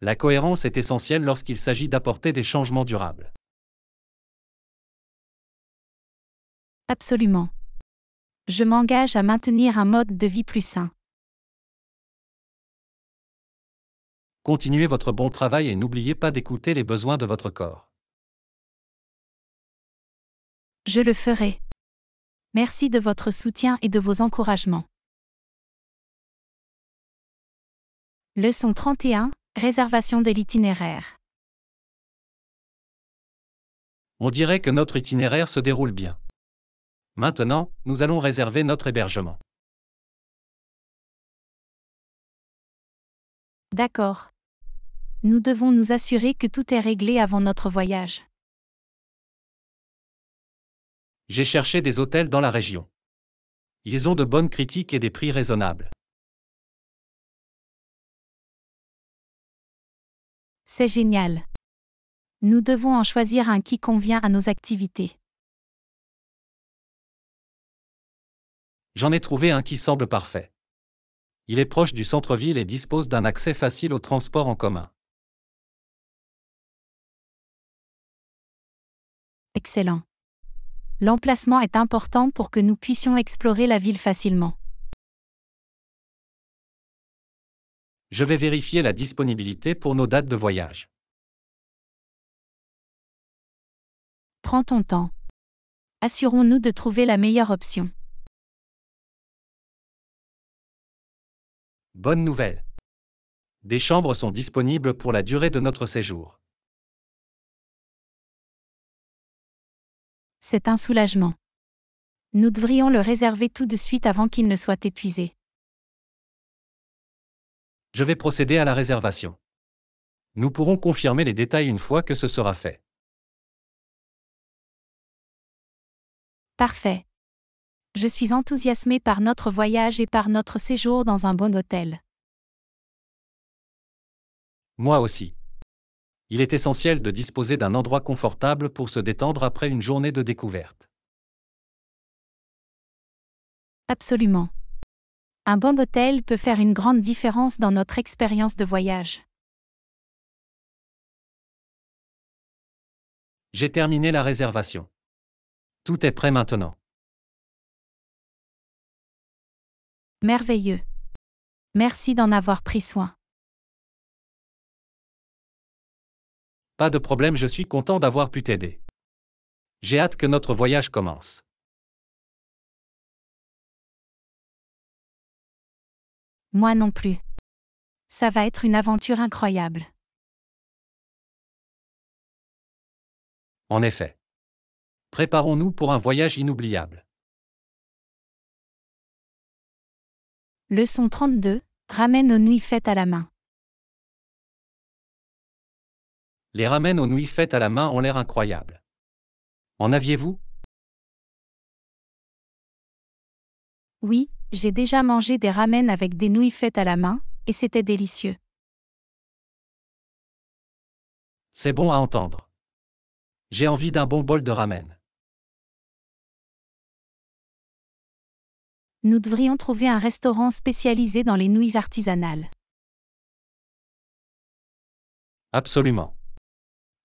La cohérence est essentielle lorsqu'il s'agit d'apporter des changements durables. Absolument. Je m'engage à maintenir un mode de vie plus sain. Continuez votre bon travail et n'oubliez pas d'écouter les besoins de votre corps. Je le ferai. Merci de votre soutien et de vos encouragements. Leçon 31, Réservation de l'itinéraire. On dirait que notre itinéraire se déroule bien. Maintenant, nous allons réserver notre hébergement. D'accord. Nous devons nous assurer que tout est réglé avant notre voyage. J'ai cherché des hôtels dans la région. Ils ont de bonnes critiques et des prix raisonnables. C'est génial. Nous devons en choisir un qui convient à nos activités. J'en ai trouvé un qui semble parfait. Il est proche du centre-ville et dispose d'un accès facile aux transports en commun. Excellent. L'emplacement est important pour que nous puissions explorer la ville facilement. Je vais vérifier la disponibilité pour nos dates de voyage. Prends ton temps. Assurons-nous de trouver la meilleure option. Bonne nouvelle. Des chambres sont disponibles pour la durée de notre séjour. C'est un soulagement. Nous devrions le réserver tout de suite avant qu'il ne soit épuisé je vais procéder à la réservation. Nous pourrons confirmer les détails une fois que ce sera fait. Parfait. Je suis enthousiasmé par notre voyage et par notre séjour dans un bon hôtel. Moi aussi. Il est essentiel de disposer d'un endroit confortable pour se détendre après une journée de découverte. Absolument. Un bon d'hôtel peut faire une grande différence dans notre expérience de voyage. J'ai terminé la réservation. Tout est prêt maintenant. Merveilleux. Merci d'en avoir pris soin. Pas de problème, je suis content d'avoir pu t'aider. J'ai hâte que notre voyage commence. Moi non plus. Ça va être une aventure incroyable. En effet. Préparons-nous pour un voyage inoubliable. Leçon 32. Ramène aux nuits faites à la main. Les ramènes aux nuits faites à la main ont l'air incroyables. En aviez-vous Oui, j'ai déjà mangé des ramen avec des nouilles faites à la main, et c'était délicieux. C'est bon à entendre. J'ai envie d'un bon bol de ramen. Nous devrions trouver un restaurant spécialisé dans les nouilles artisanales. Absolument.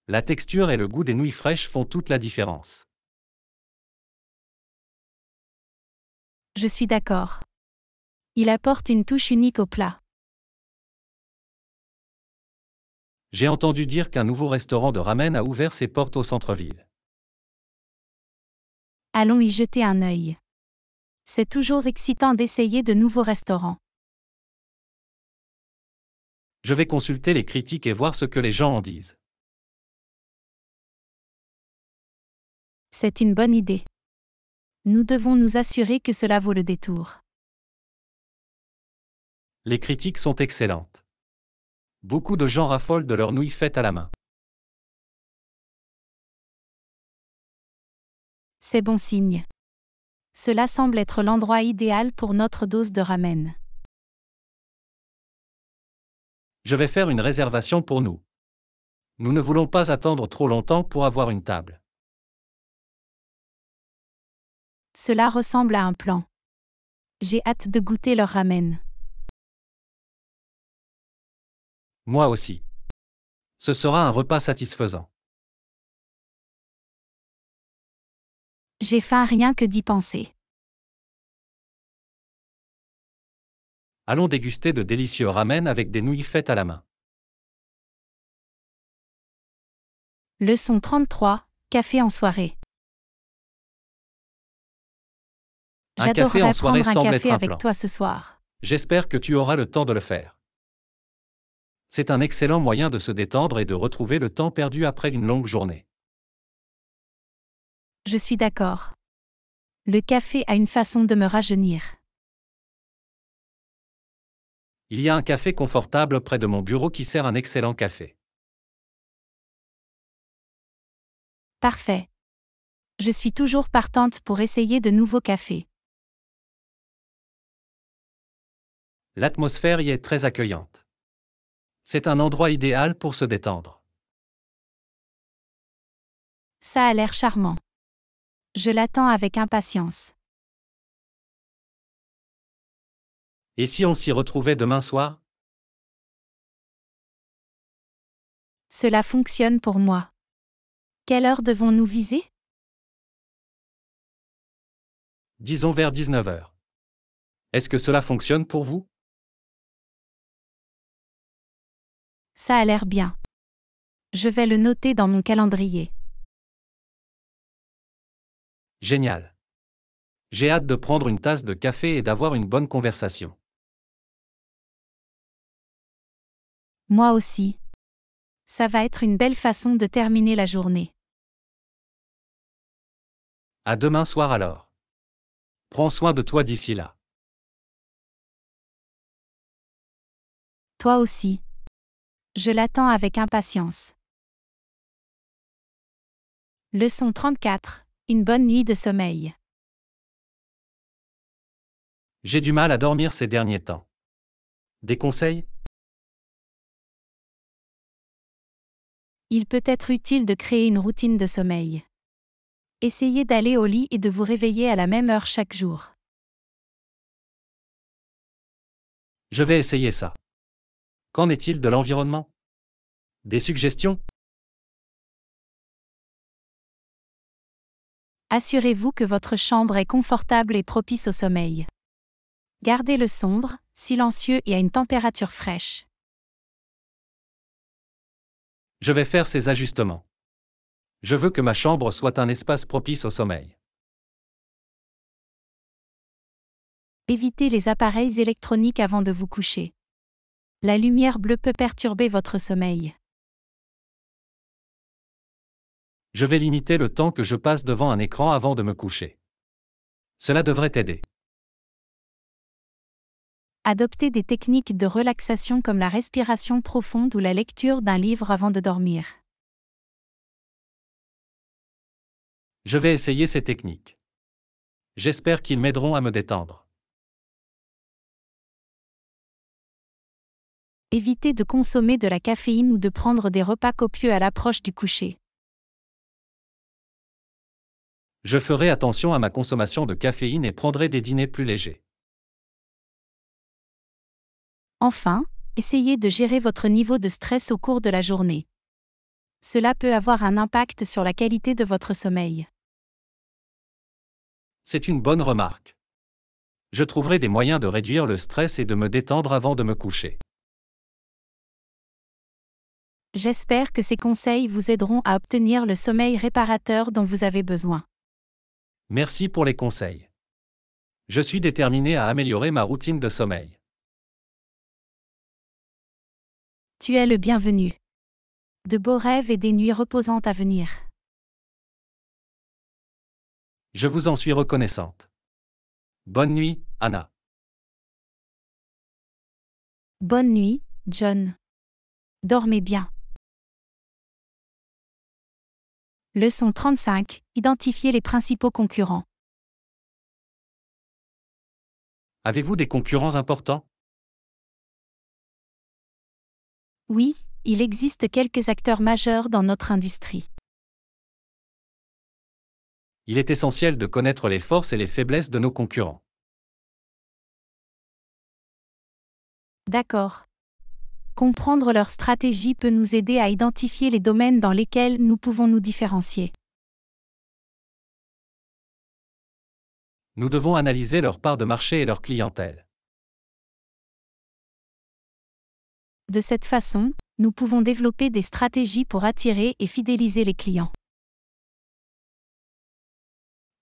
La texture et le goût des nouilles fraîches font toute la différence. Je suis d'accord. Il apporte une touche unique au plat. J'ai entendu dire qu'un nouveau restaurant de ramen a ouvert ses portes au centre-ville. Allons y jeter un œil. C'est toujours excitant d'essayer de nouveaux restaurants. Je vais consulter les critiques et voir ce que les gens en disent. C'est une bonne idée. Nous devons nous assurer que cela vaut le détour. Les critiques sont excellentes. Beaucoup de gens raffolent de leurs nouilles faites à la main. C'est bon signe. Cela semble être l'endroit idéal pour notre dose de ramen. Je vais faire une réservation pour nous. Nous ne voulons pas attendre trop longtemps pour avoir une table. Cela ressemble à un plan. J'ai hâte de goûter leur ramen. Moi aussi. Ce sera un repas satisfaisant. J'ai faim rien que d'y penser. Allons déguster de délicieux ramen avec des nouilles faites à la main. Leçon 33, café en soirée. Un café en soirée café avec toi ce soir. J'espère que tu auras le temps de le faire. C'est un excellent moyen de se détendre et de retrouver le temps perdu après une longue journée. Je suis d'accord. Le café a une façon de me rajeunir. Il y a un café confortable près de mon bureau qui sert un excellent café. Parfait. Je suis toujours partante pour essayer de nouveaux cafés. L'atmosphère y est très accueillante. C'est un endroit idéal pour se détendre. Ça a l'air charmant. Je l'attends avec impatience. Et si on s'y retrouvait demain soir Cela fonctionne pour moi. Quelle heure devons-nous viser Disons vers 19h. Est-ce que cela fonctionne pour vous Ça a l'air bien. Je vais le noter dans mon calendrier. Génial. J'ai hâte de prendre une tasse de café et d'avoir une bonne conversation. Moi aussi. Ça va être une belle façon de terminer la journée. À demain soir alors. Prends soin de toi d'ici là. Toi aussi. Je l'attends avec impatience. Leçon 34. Une bonne nuit de sommeil. J'ai du mal à dormir ces derniers temps. Des conseils Il peut être utile de créer une routine de sommeil. Essayez d'aller au lit et de vous réveiller à la même heure chaque jour. Je vais essayer ça. Qu'en est-il de l'environnement Des suggestions Assurez-vous que votre chambre est confortable et propice au sommeil. Gardez-le sombre, silencieux et à une température fraîche. Je vais faire ces ajustements. Je veux que ma chambre soit un espace propice au sommeil. Évitez les appareils électroniques avant de vous coucher. La lumière bleue peut perturber votre sommeil. Je vais limiter le temps que je passe devant un écran avant de me coucher. Cela devrait aider. Adoptez des techniques de relaxation comme la respiration profonde ou la lecture d'un livre avant de dormir. Je vais essayer ces techniques. J'espère qu'ils m'aideront à me détendre. Évitez de consommer de la caféine ou de prendre des repas copieux à l'approche du coucher. Je ferai attention à ma consommation de caféine et prendrai des dîners plus légers. Enfin, essayez de gérer votre niveau de stress au cours de la journée. Cela peut avoir un impact sur la qualité de votre sommeil. C'est une bonne remarque. Je trouverai des moyens de réduire le stress et de me détendre avant de me coucher. J'espère que ces conseils vous aideront à obtenir le sommeil réparateur dont vous avez besoin. Merci pour les conseils. Je suis déterminé à améliorer ma routine de sommeil. Tu es le bienvenu. De beaux rêves et des nuits reposantes à venir. Je vous en suis reconnaissante. Bonne nuit, Anna. Bonne nuit, John. Dormez bien. Leçon 35. Identifier les principaux concurrents. Avez-vous des concurrents importants Oui, il existe quelques acteurs majeurs dans notre industrie. Il est essentiel de connaître les forces et les faiblesses de nos concurrents. D'accord. Comprendre leur stratégie peut nous aider à identifier les domaines dans lesquels nous pouvons nous différencier. Nous devons analyser leur part de marché et leur clientèle. De cette façon, nous pouvons développer des stratégies pour attirer et fidéliser les clients.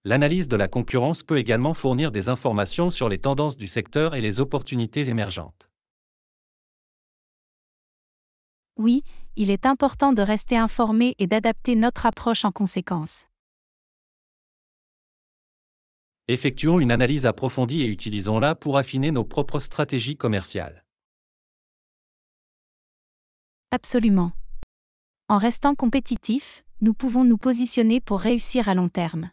L'analyse de la concurrence peut également fournir des informations sur les tendances du secteur et les opportunités émergentes. oui, il est important de rester informé et d'adapter notre approche en conséquence. Effectuons une analyse approfondie et utilisons-la pour affiner nos propres stratégies commerciales. Absolument. En restant compétitif, nous pouvons nous positionner pour réussir à long terme.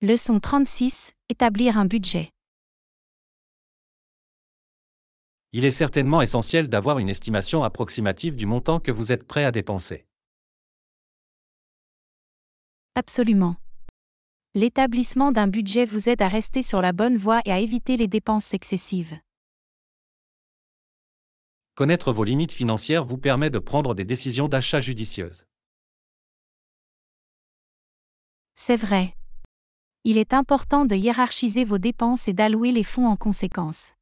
Leçon 36. Établir un budget. il est certainement essentiel d'avoir une estimation approximative du montant que vous êtes prêt à dépenser. Absolument. L'établissement d'un budget vous aide à rester sur la bonne voie et à éviter les dépenses excessives. Connaître vos limites financières vous permet de prendre des décisions d'achat judicieuses. C'est vrai. Il est important de hiérarchiser vos dépenses et d'allouer les fonds en conséquence.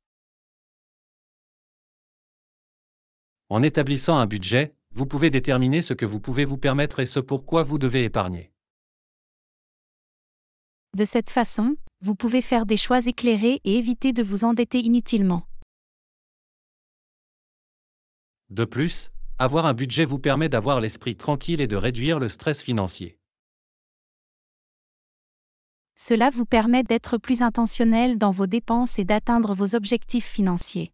En établissant un budget, vous pouvez déterminer ce que vous pouvez vous permettre et ce pourquoi vous devez épargner. De cette façon, vous pouvez faire des choix éclairés et éviter de vous endetter inutilement. De plus, avoir un budget vous permet d'avoir l'esprit tranquille et de réduire le stress financier. Cela vous permet d'être plus intentionnel dans vos dépenses et d'atteindre vos objectifs financiers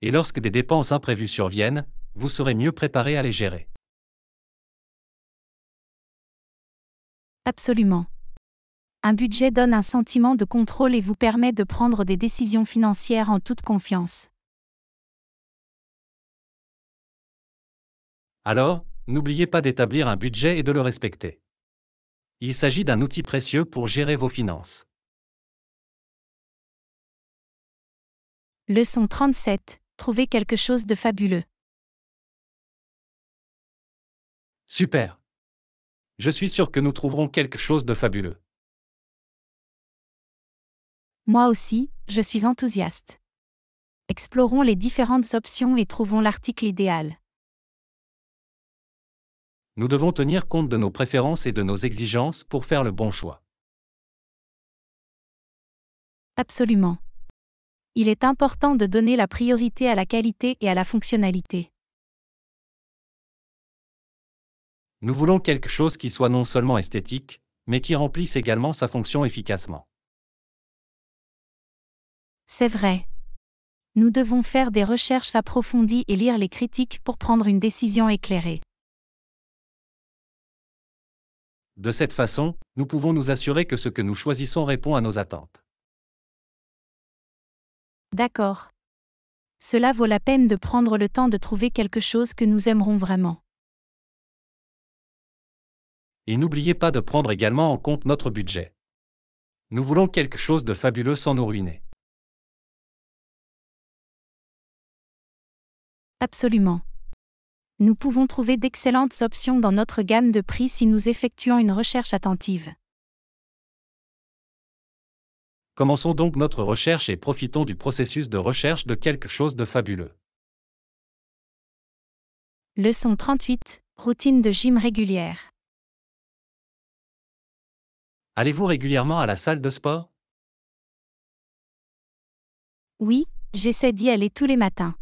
et lorsque des dépenses imprévues surviennent, vous serez mieux préparé à les gérer. Absolument. Un budget donne un sentiment de contrôle et vous permet de prendre des décisions financières en toute confiance. Alors, n'oubliez pas d'établir un budget et de le respecter. Il s'agit d'un outil précieux pour gérer vos finances. Leçon 37 trouver quelque chose de fabuleux. Super. Je suis sûr que nous trouverons quelque chose de fabuleux. Moi aussi, je suis enthousiaste. Explorons les différentes options et trouvons l'article idéal. Nous devons tenir compte de nos préférences et de nos exigences pour faire le bon choix. Absolument il est important de donner la priorité à la qualité et à la fonctionnalité. Nous voulons quelque chose qui soit non seulement esthétique, mais qui remplisse également sa fonction efficacement. C'est vrai. Nous devons faire des recherches approfondies et lire les critiques pour prendre une décision éclairée. De cette façon, nous pouvons nous assurer que ce que nous choisissons répond à nos attentes. D'accord. Cela vaut la peine de prendre le temps de trouver quelque chose que nous aimerons vraiment. Et n'oubliez pas de prendre également en compte notre budget. Nous voulons quelque chose de fabuleux sans nous ruiner. Absolument. Nous pouvons trouver d'excellentes options dans notre gamme de prix si nous effectuons une recherche attentive. Commençons donc notre recherche et profitons du processus de recherche de quelque chose de fabuleux. Leçon 38. Routine de gym régulière. Allez-vous régulièrement à la salle de sport Oui, j'essaie d'y aller tous les matins.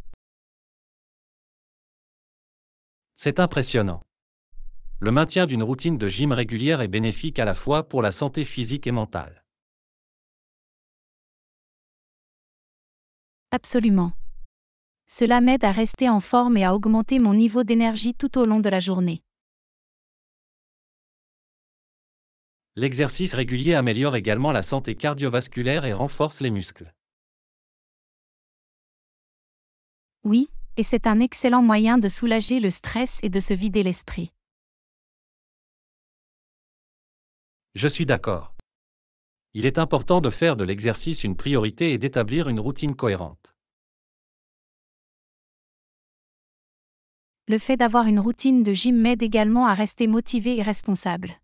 C'est impressionnant. Le maintien d'une routine de gym régulière est bénéfique à la fois pour la santé physique et mentale. Absolument. Cela m'aide à rester en forme et à augmenter mon niveau d'énergie tout au long de la journée. L'exercice régulier améliore également la santé cardiovasculaire et renforce les muscles. Oui, et c'est un excellent moyen de soulager le stress et de se vider l'esprit. Je suis d'accord il est important de faire de l'exercice une priorité et d'établir une routine cohérente. Le fait d'avoir une routine de gym m'aide également à rester motivé et responsable.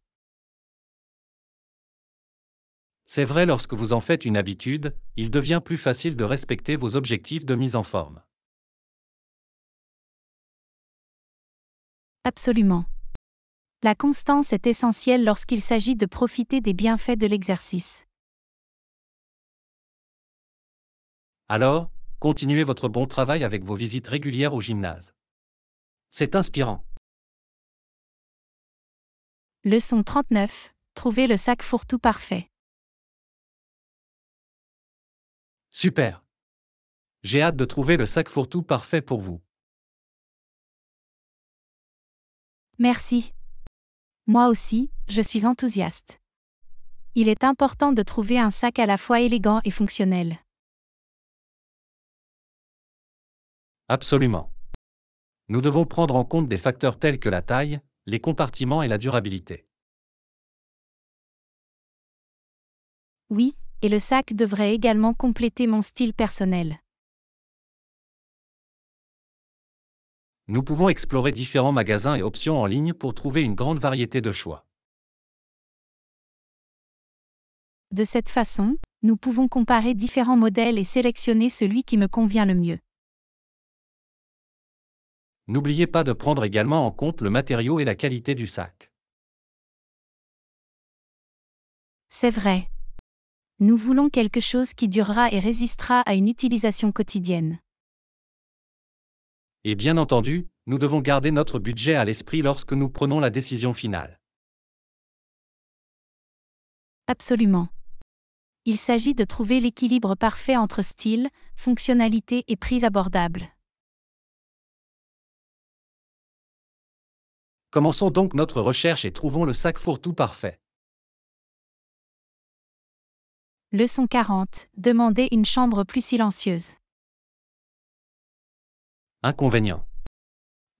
C'est vrai lorsque vous en faites une habitude, il devient plus facile de respecter vos objectifs de mise en forme. Absolument. La constance est essentielle lorsqu'il s'agit de profiter des bienfaits de l'exercice. Alors, continuez votre bon travail avec vos visites régulières au gymnase. C'est inspirant. Leçon 39. Trouver le sac fourre-tout parfait. Super. J'ai hâte de trouver le sac fourre-tout parfait pour vous. Merci. Moi aussi, je suis enthousiaste. Il est important de trouver un sac à la fois élégant et fonctionnel. Absolument. Nous devons prendre en compte des facteurs tels que la taille, les compartiments et la durabilité. Oui, et le sac devrait également compléter mon style personnel. nous pouvons explorer différents magasins et options en ligne pour trouver une grande variété de choix. De cette façon, nous pouvons comparer différents modèles et sélectionner celui qui me convient le mieux. N'oubliez pas de prendre également en compte le matériau et la qualité du sac. C'est vrai. Nous voulons quelque chose qui durera et résistera à une utilisation quotidienne. Et bien entendu, nous devons garder notre budget à l'esprit lorsque nous prenons la décision finale. Absolument. Il s'agit de trouver l'équilibre parfait entre style, fonctionnalité et prix abordable. Commençons donc notre recherche et trouvons le sac fourre-tout parfait. Leçon 40. Demandez une chambre plus silencieuse. Inconvénient.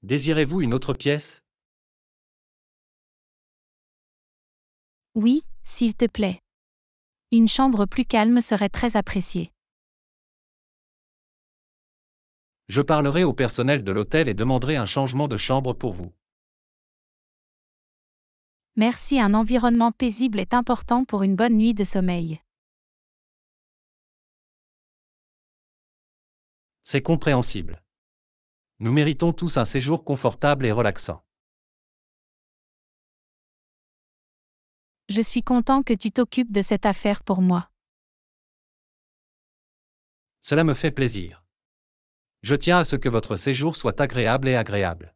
Désirez-vous une autre pièce Oui, s'il te plaît. Une chambre plus calme serait très appréciée. Je parlerai au personnel de l'hôtel et demanderai un changement de chambre pour vous. Merci, un environnement paisible est important pour une bonne nuit de sommeil. C'est compréhensible. Nous méritons tous un séjour confortable et relaxant. Je suis content que tu t'occupes de cette affaire pour moi. Cela me fait plaisir. Je tiens à ce que votre séjour soit agréable et agréable.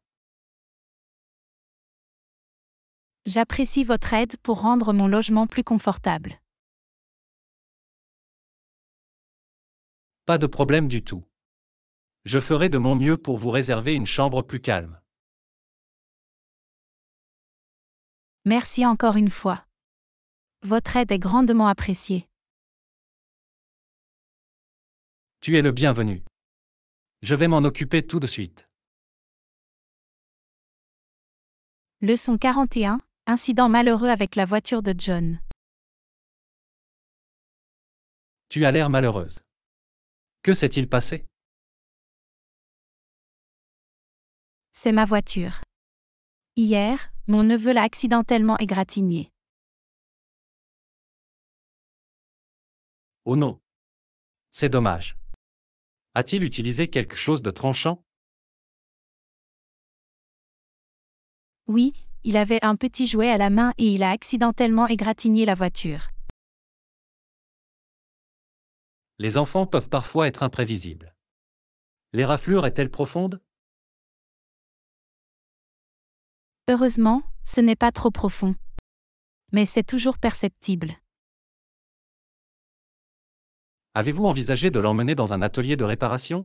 J'apprécie votre aide pour rendre mon logement plus confortable. Pas de problème du tout. Je ferai de mon mieux pour vous réserver une chambre plus calme. Merci encore une fois. Votre aide est grandement appréciée. Tu es le bienvenu. Je vais m'en occuper tout de suite. Leçon 41 Incident malheureux avec la voiture de John. Tu as l'air malheureuse. Que s'est-il passé C'est ma voiture. Hier, mon neveu l'a accidentellement égratignée. Oh non. C'est dommage. A-t-il utilisé quelque chose de tranchant Oui, il avait un petit jouet à la main et il a accidentellement égratigné la voiture. Les enfants peuvent parfois être imprévisibles. Les raflures est-elle profonde Heureusement, ce n'est pas trop profond. Mais c'est toujours perceptible. Avez-vous envisagé de l'emmener dans un atelier de réparation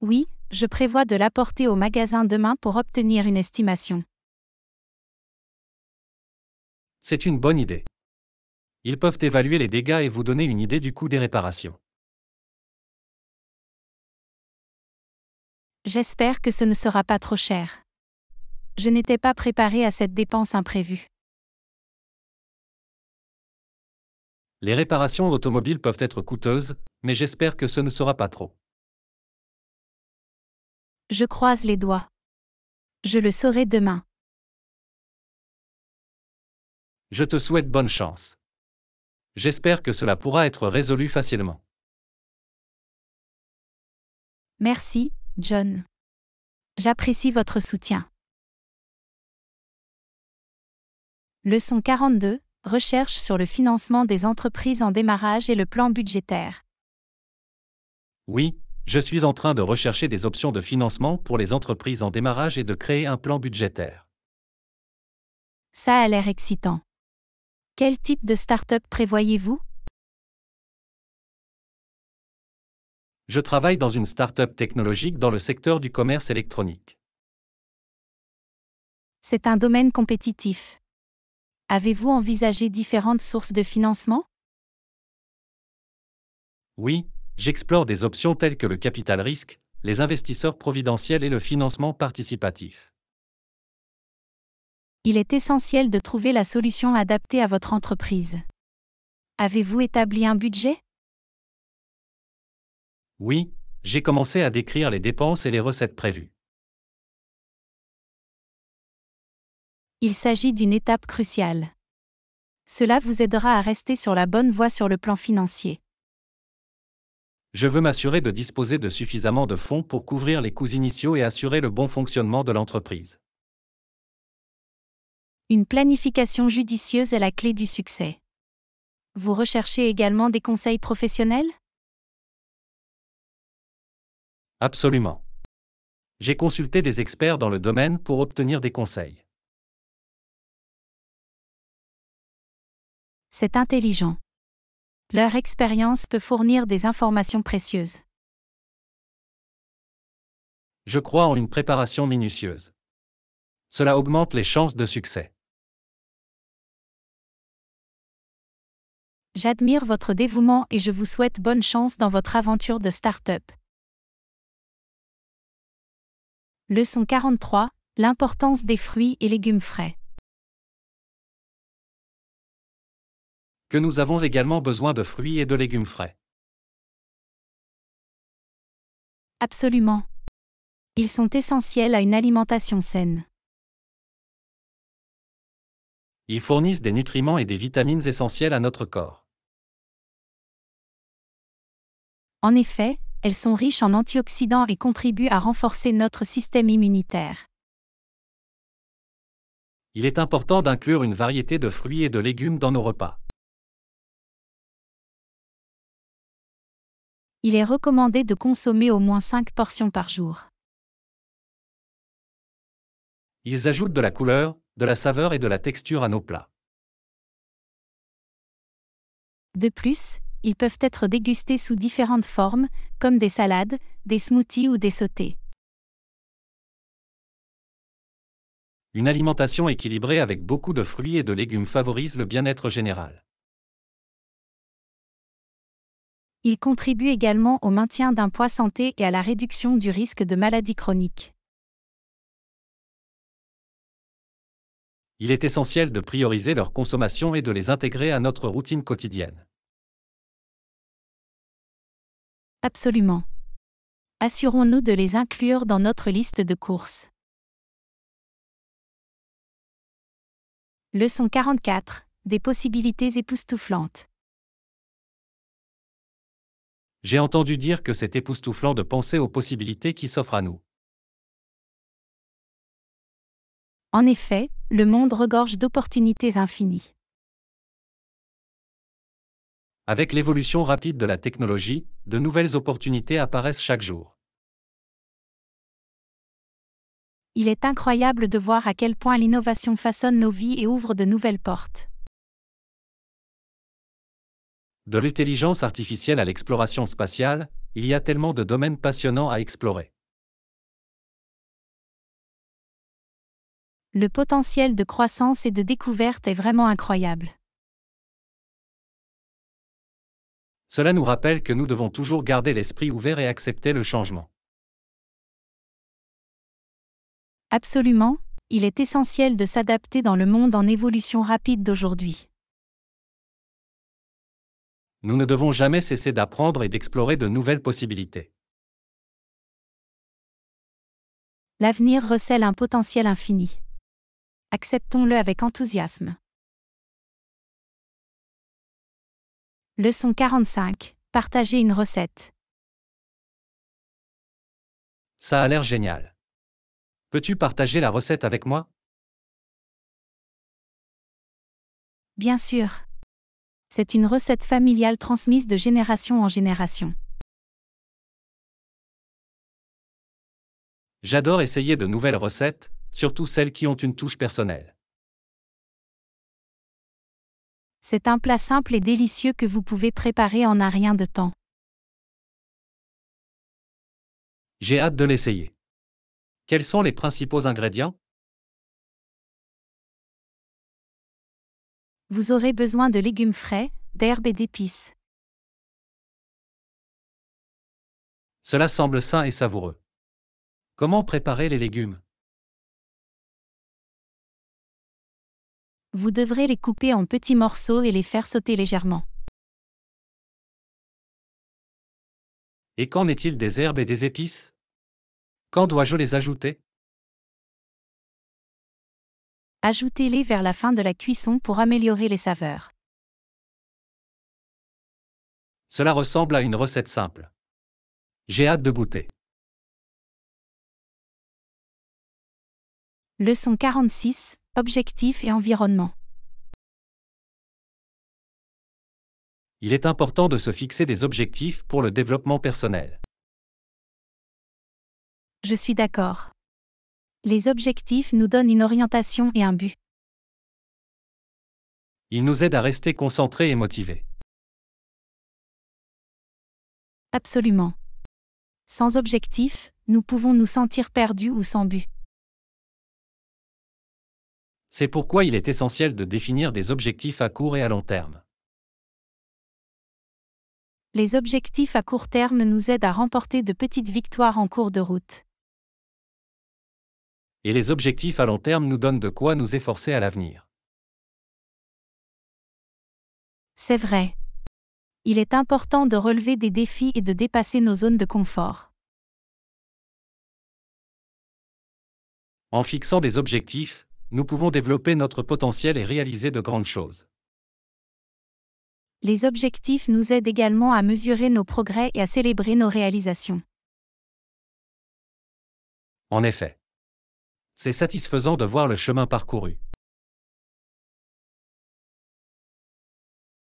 Oui, je prévois de l'apporter au magasin demain pour obtenir une estimation. C'est une bonne idée. Ils peuvent évaluer les dégâts et vous donner une idée du coût des réparations. J'espère que ce ne sera pas trop cher. Je n'étais pas préparé à cette dépense imprévue. Les réparations automobiles peuvent être coûteuses, mais j'espère que ce ne sera pas trop. Je croise les doigts. Je le saurai demain. Je te souhaite bonne chance. J'espère que cela pourra être résolu facilement. Merci, John. J'apprécie votre soutien. Leçon 42. Recherche sur le financement des entreprises en démarrage et le plan budgétaire. Oui, je suis en train de rechercher des options de financement pour les entreprises en démarrage et de créer un plan budgétaire. Ça a l'air excitant. Quel type de start-up prévoyez-vous je travaille dans une start-up technologique dans le secteur du commerce électronique. C'est un domaine compétitif. Avez-vous envisagé différentes sources de financement Oui, j'explore des options telles que le capital risque, les investisseurs providentiels et le financement participatif. Il est essentiel de trouver la solution adaptée à votre entreprise. Avez-vous établi un budget oui, j'ai commencé à décrire les dépenses et les recettes prévues. Il s'agit d'une étape cruciale. Cela vous aidera à rester sur la bonne voie sur le plan financier. Je veux m'assurer de disposer de suffisamment de fonds pour couvrir les coûts initiaux et assurer le bon fonctionnement de l'entreprise. Une planification judicieuse est la clé du succès. Vous recherchez également des conseils professionnels Absolument. J'ai consulté des experts dans le domaine pour obtenir des conseils. C'est intelligent. Leur expérience peut fournir des informations précieuses. Je crois en une préparation minutieuse. Cela augmente les chances de succès. J'admire votre dévouement et je vous souhaite bonne chance dans votre aventure de start-up. Leçon 43, l'importance des fruits et légumes frais. Que nous avons également besoin de fruits et de légumes frais. Absolument. Ils sont essentiels à une alimentation saine. Ils fournissent des nutriments et des vitamines essentiels à notre corps. En effet, elles sont riches en antioxydants et contribuent à renforcer notre système immunitaire. Il est important d'inclure une variété de fruits et de légumes dans nos repas. Il est recommandé de consommer au moins 5 portions par jour. Ils ajoutent de la couleur, de la saveur et de la texture à nos plats. De plus, ils peuvent être dégustés sous différentes formes, comme des salades, des smoothies ou des sautés. Une alimentation équilibrée avec beaucoup de fruits et de légumes favorise le bien-être général. Ils contribuent également au maintien d'un poids santé et à la réduction du risque de maladies chroniques. Il est essentiel de prioriser leur consommation et de les intégrer à notre routine quotidienne. Absolument. Assurons-nous de les inclure dans notre liste de courses. Leçon 44. Des possibilités époustouflantes. J'ai entendu dire que c'est époustouflant de penser aux possibilités qui s'offrent à nous. En effet, le monde regorge d'opportunités infinies. Avec l'évolution rapide de la technologie, de nouvelles opportunités apparaissent chaque jour. Il est incroyable de voir à quel point l'innovation façonne nos vies et ouvre de nouvelles portes. De l'intelligence artificielle à l'exploration spatiale, il y a tellement de domaines passionnants à explorer. Le potentiel de croissance et de découverte est vraiment incroyable. Cela nous rappelle que nous devons toujours garder l'esprit ouvert et accepter le changement. Absolument, il est essentiel de s'adapter dans le monde en évolution rapide d'aujourd'hui. Nous ne devons jamais cesser d'apprendre et d'explorer de nouvelles possibilités. L'avenir recèle un potentiel infini. Acceptons-le avec enthousiasme. Leçon 45. Partager une recette. Ça a l'air génial. Peux-tu partager la recette avec moi Bien sûr. C'est une recette familiale transmise de génération en génération. J'adore essayer de nouvelles recettes, surtout celles qui ont une touche personnelle. C'est un plat simple et délicieux que vous pouvez préparer en un rien de temps. J'ai hâte de l'essayer. Quels sont les principaux ingrédients Vous aurez besoin de légumes frais, d'herbes et d'épices. Cela semble sain et savoureux. Comment préparer les légumes Vous devrez les couper en petits morceaux et les faire sauter légèrement. Et qu'en est-il des herbes et des épices Quand dois-je les ajouter Ajoutez-les vers la fin de la cuisson pour améliorer les saveurs. Cela ressemble à une recette simple. J'ai hâte de goûter. Leçon 46. Objectifs et environnement. Il est important de se fixer des objectifs pour le développement personnel. Je suis d'accord. Les objectifs nous donnent une orientation et un but. Ils nous aident à rester concentrés et motivés. Absolument. Sans objectifs, nous pouvons nous sentir perdus ou sans but. C'est pourquoi il est essentiel de définir des objectifs à court et à long terme. Les objectifs à court terme nous aident à remporter de petites victoires en cours de route. Et les objectifs à long terme nous donnent de quoi nous efforcer à l'avenir. C'est vrai. Il est important de relever des défis et de dépasser nos zones de confort. En fixant des objectifs, nous pouvons développer notre potentiel et réaliser de grandes choses. Les objectifs nous aident également à mesurer nos progrès et à célébrer nos réalisations. En effet, c'est satisfaisant de voir le chemin parcouru.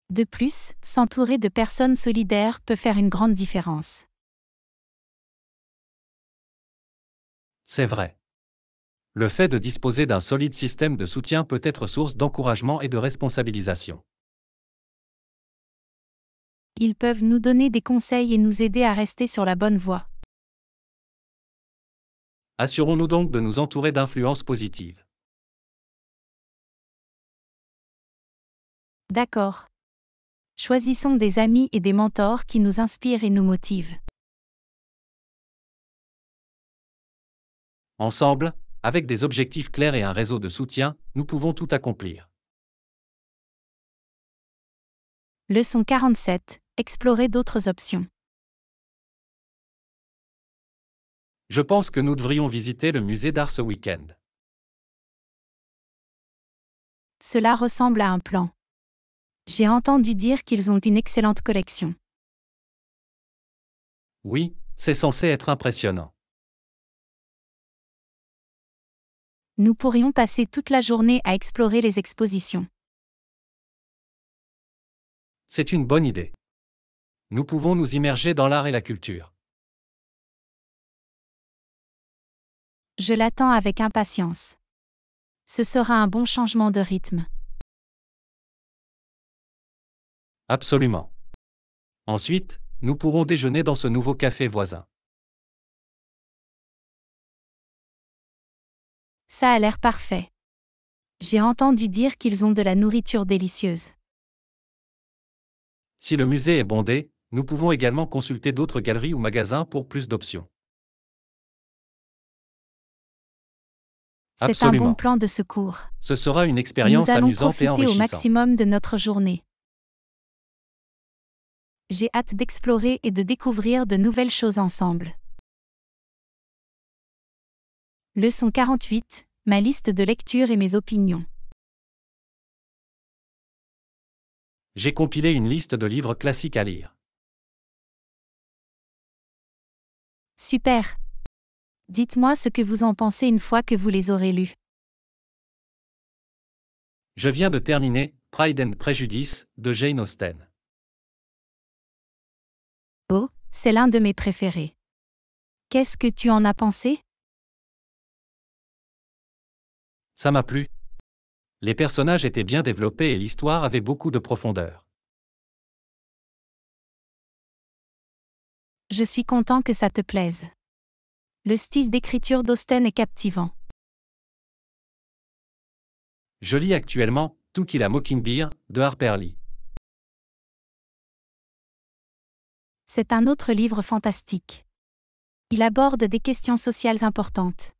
De plus, s'entourer de personnes solidaires peut faire une grande différence. C'est vrai le fait de disposer d'un solide système de soutien peut être source d'encouragement et de responsabilisation. Ils peuvent nous donner des conseils et nous aider à rester sur la bonne voie. Assurons-nous donc de nous entourer d'influences positives. D'accord. Choisissons des amis et des mentors qui nous inspirent et nous motivent. Ensemble, avec des objectifs clairs et un réseau de soutien, nous pouvons tout accomplir. Leçon 47. Explorer d'autres options. Je pense que nous devrions visiter le musée d'art ce week-end. Cela ressemble à un plan. J'ai entendu dire qu'ils ont une excellente collection. Oui, c'est censé être impressionnant. nous pourrions passer toute la journée à explorer les expositions. C'est une bonne idée. Nous pouvons nous immerger dans l'art et la culture. Je l'attends avec impatience. Ce sera un bon changement de rythme. Absolument. Ensuite, nous pourrons déjeuner dans ce nouveau café voisin. Ça a l'air parfait. J'ai entendu dire qu'ils ont de la nourriture délicieuse. Si le musée est bondé, nous pouvons également consulter d'autres galeries ou magasins pour plus d'options. C'est un bon plan de secours. Ce sera une expérience amusante et enrichissante. au maximum de notre journée. J'ai hâte d'explorer et de découvrir de nouvelles choses ensemble. Leçon 48, ma liste de lecture et mes opinions. J'ai compilé une liste de livres classiques à lire. Super. Dites-moi ce que vous en pensez une fois que vous les aurez lus. Je viens de terminer Pride and Prejudice de Jane Austen. Oh, c'est l'un de mes préférés. Qu'est-ce que tu en as pensé Ça m'a plu. Les personnages étaient bien développés et l'histoire avait beaucoup de profondeur. Je suis content que ça te plaise. Le style d'écriture d'Austen est captivant. Je lis actuellement Tout qu'il a Mockingbird de Harper Lee. C'est un autre livre fantastique. Il aborde des questions sociales importantes.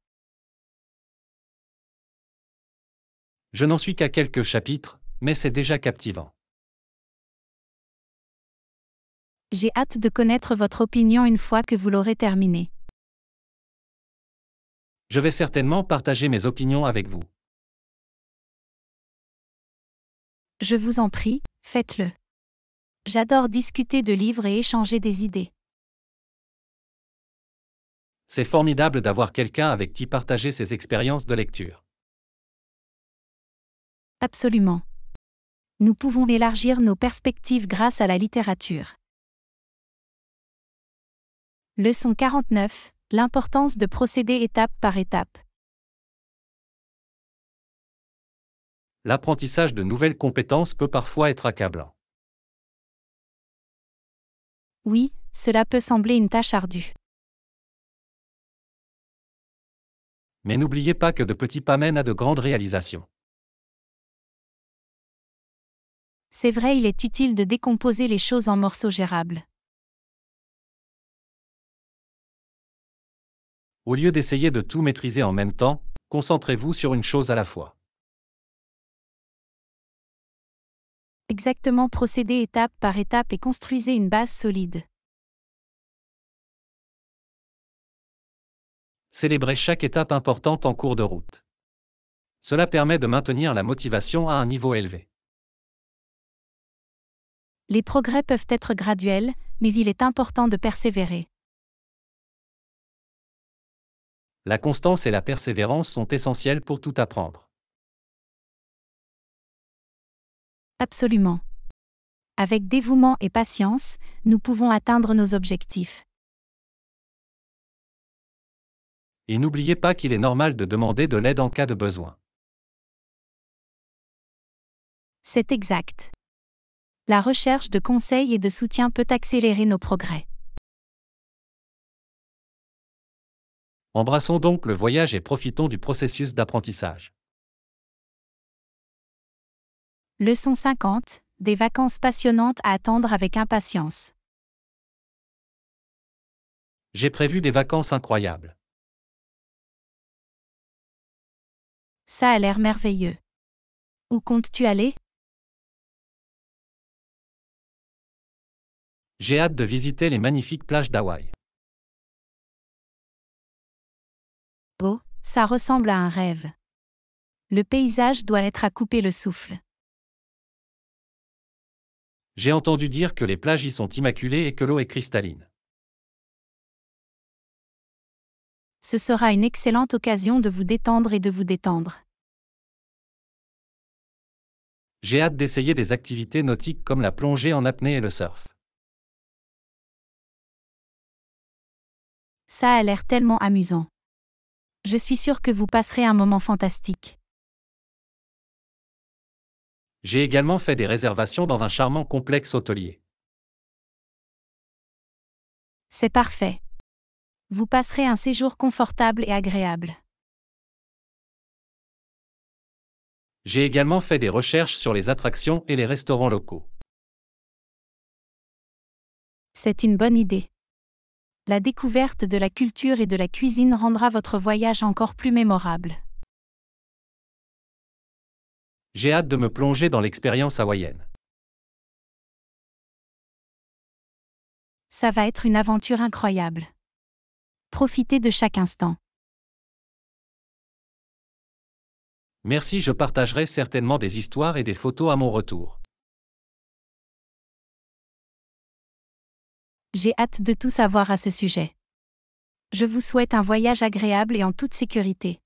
Je n'en suis qu'à quelques chapitres, mais c'est déjà captivant. J'ai hâte de connaître votre opinion une fois que vous l'aurez terminé. Je vais certainement partager mes opinions avec vous. Je vous en prie, faites-le. J'adore discuter de livres et échanger des idées. C'est formidable d'avoir quelqu'un avec qui partager ses expériences de lecture. Absolument. Nous pouvons élargir nos perspectives grâce à la littérature. Leçon 49. L'importance de procéder étape par étape. L'apprentissage de nouvelles compétences peut parfois être accablant. Oui, cela peut sembler une tâche ardue. Mais n'oubliez pas que de petits pas mènent à de grandes réalisations. C'est vrai, il est utile de décomposer les choses en morceaux gérables. Au lieu d'essayer de tout maîtriser en même temps, concentrez-vous sur une chose à la fois. Exactement, procédez étape par étape et construisez une base solide. Célébrez chaque étape importante en cours de route. Cela permet de maintenir la motivation à un niveau élevé. Les progrès peuvent être graduels, mais il est important de persévérer. La constance et la persévérance sont essentielles pour tout apprendre. Absolument. Avec dévouement et patience, nous pouvons atteindre nos objectifs. Et n'oubliez pas qu'il est normal de demander de l'aide en cas de besoin. C'est exact la recherche de conseils et de soutien peut accélérer nos progrès. Embrassons donc le voyage et profitons du processus d'apprentissage. Leçon 50. Des vacances passionnantes à attendre avec impatience. J'ai prévu des vacances incroyables. Ça a l'air merveilleux. Où comptes-tu aller J'ai hâte de visiter les magnifiques plages d'Hawaï. Oh, ça ressemble à un rêve. Le paysage doit être à couper le souffle. J'ai entendu dire que les plages y sont immaculées et que l'eau est cristalline. Ce sera une excellente occasion de vous détendre et de vous détendre. J'ai hâte d'essayer des activités nautiques comme la plongée en apnée et le surf. Ça a l'air tellement amusant. Je suis sûre que vous passerez un moment fantastique. J'ai également fait des réservations dans un charmant complexe hôtelier. C'est parfait. Vous passerez un séjour confortable et agréable. J'ai également fait des recherches sur les attractions et les restaurants locaux. C'est une bonne idée la découverte de la culture et de la cuisine rendra votre voyage encore plus mémorable. J'ai hâte de me plonger dans l'expérience hawaïenne. Ça va être une aventure incroyable. Profitez de chaque instant. Merci, je partagerai certainement des histoires et des photos à mon retour. J'ai hâte de tout savoir à ce sujet. Je vous souhaite un voyage agréable et en toute sécurité.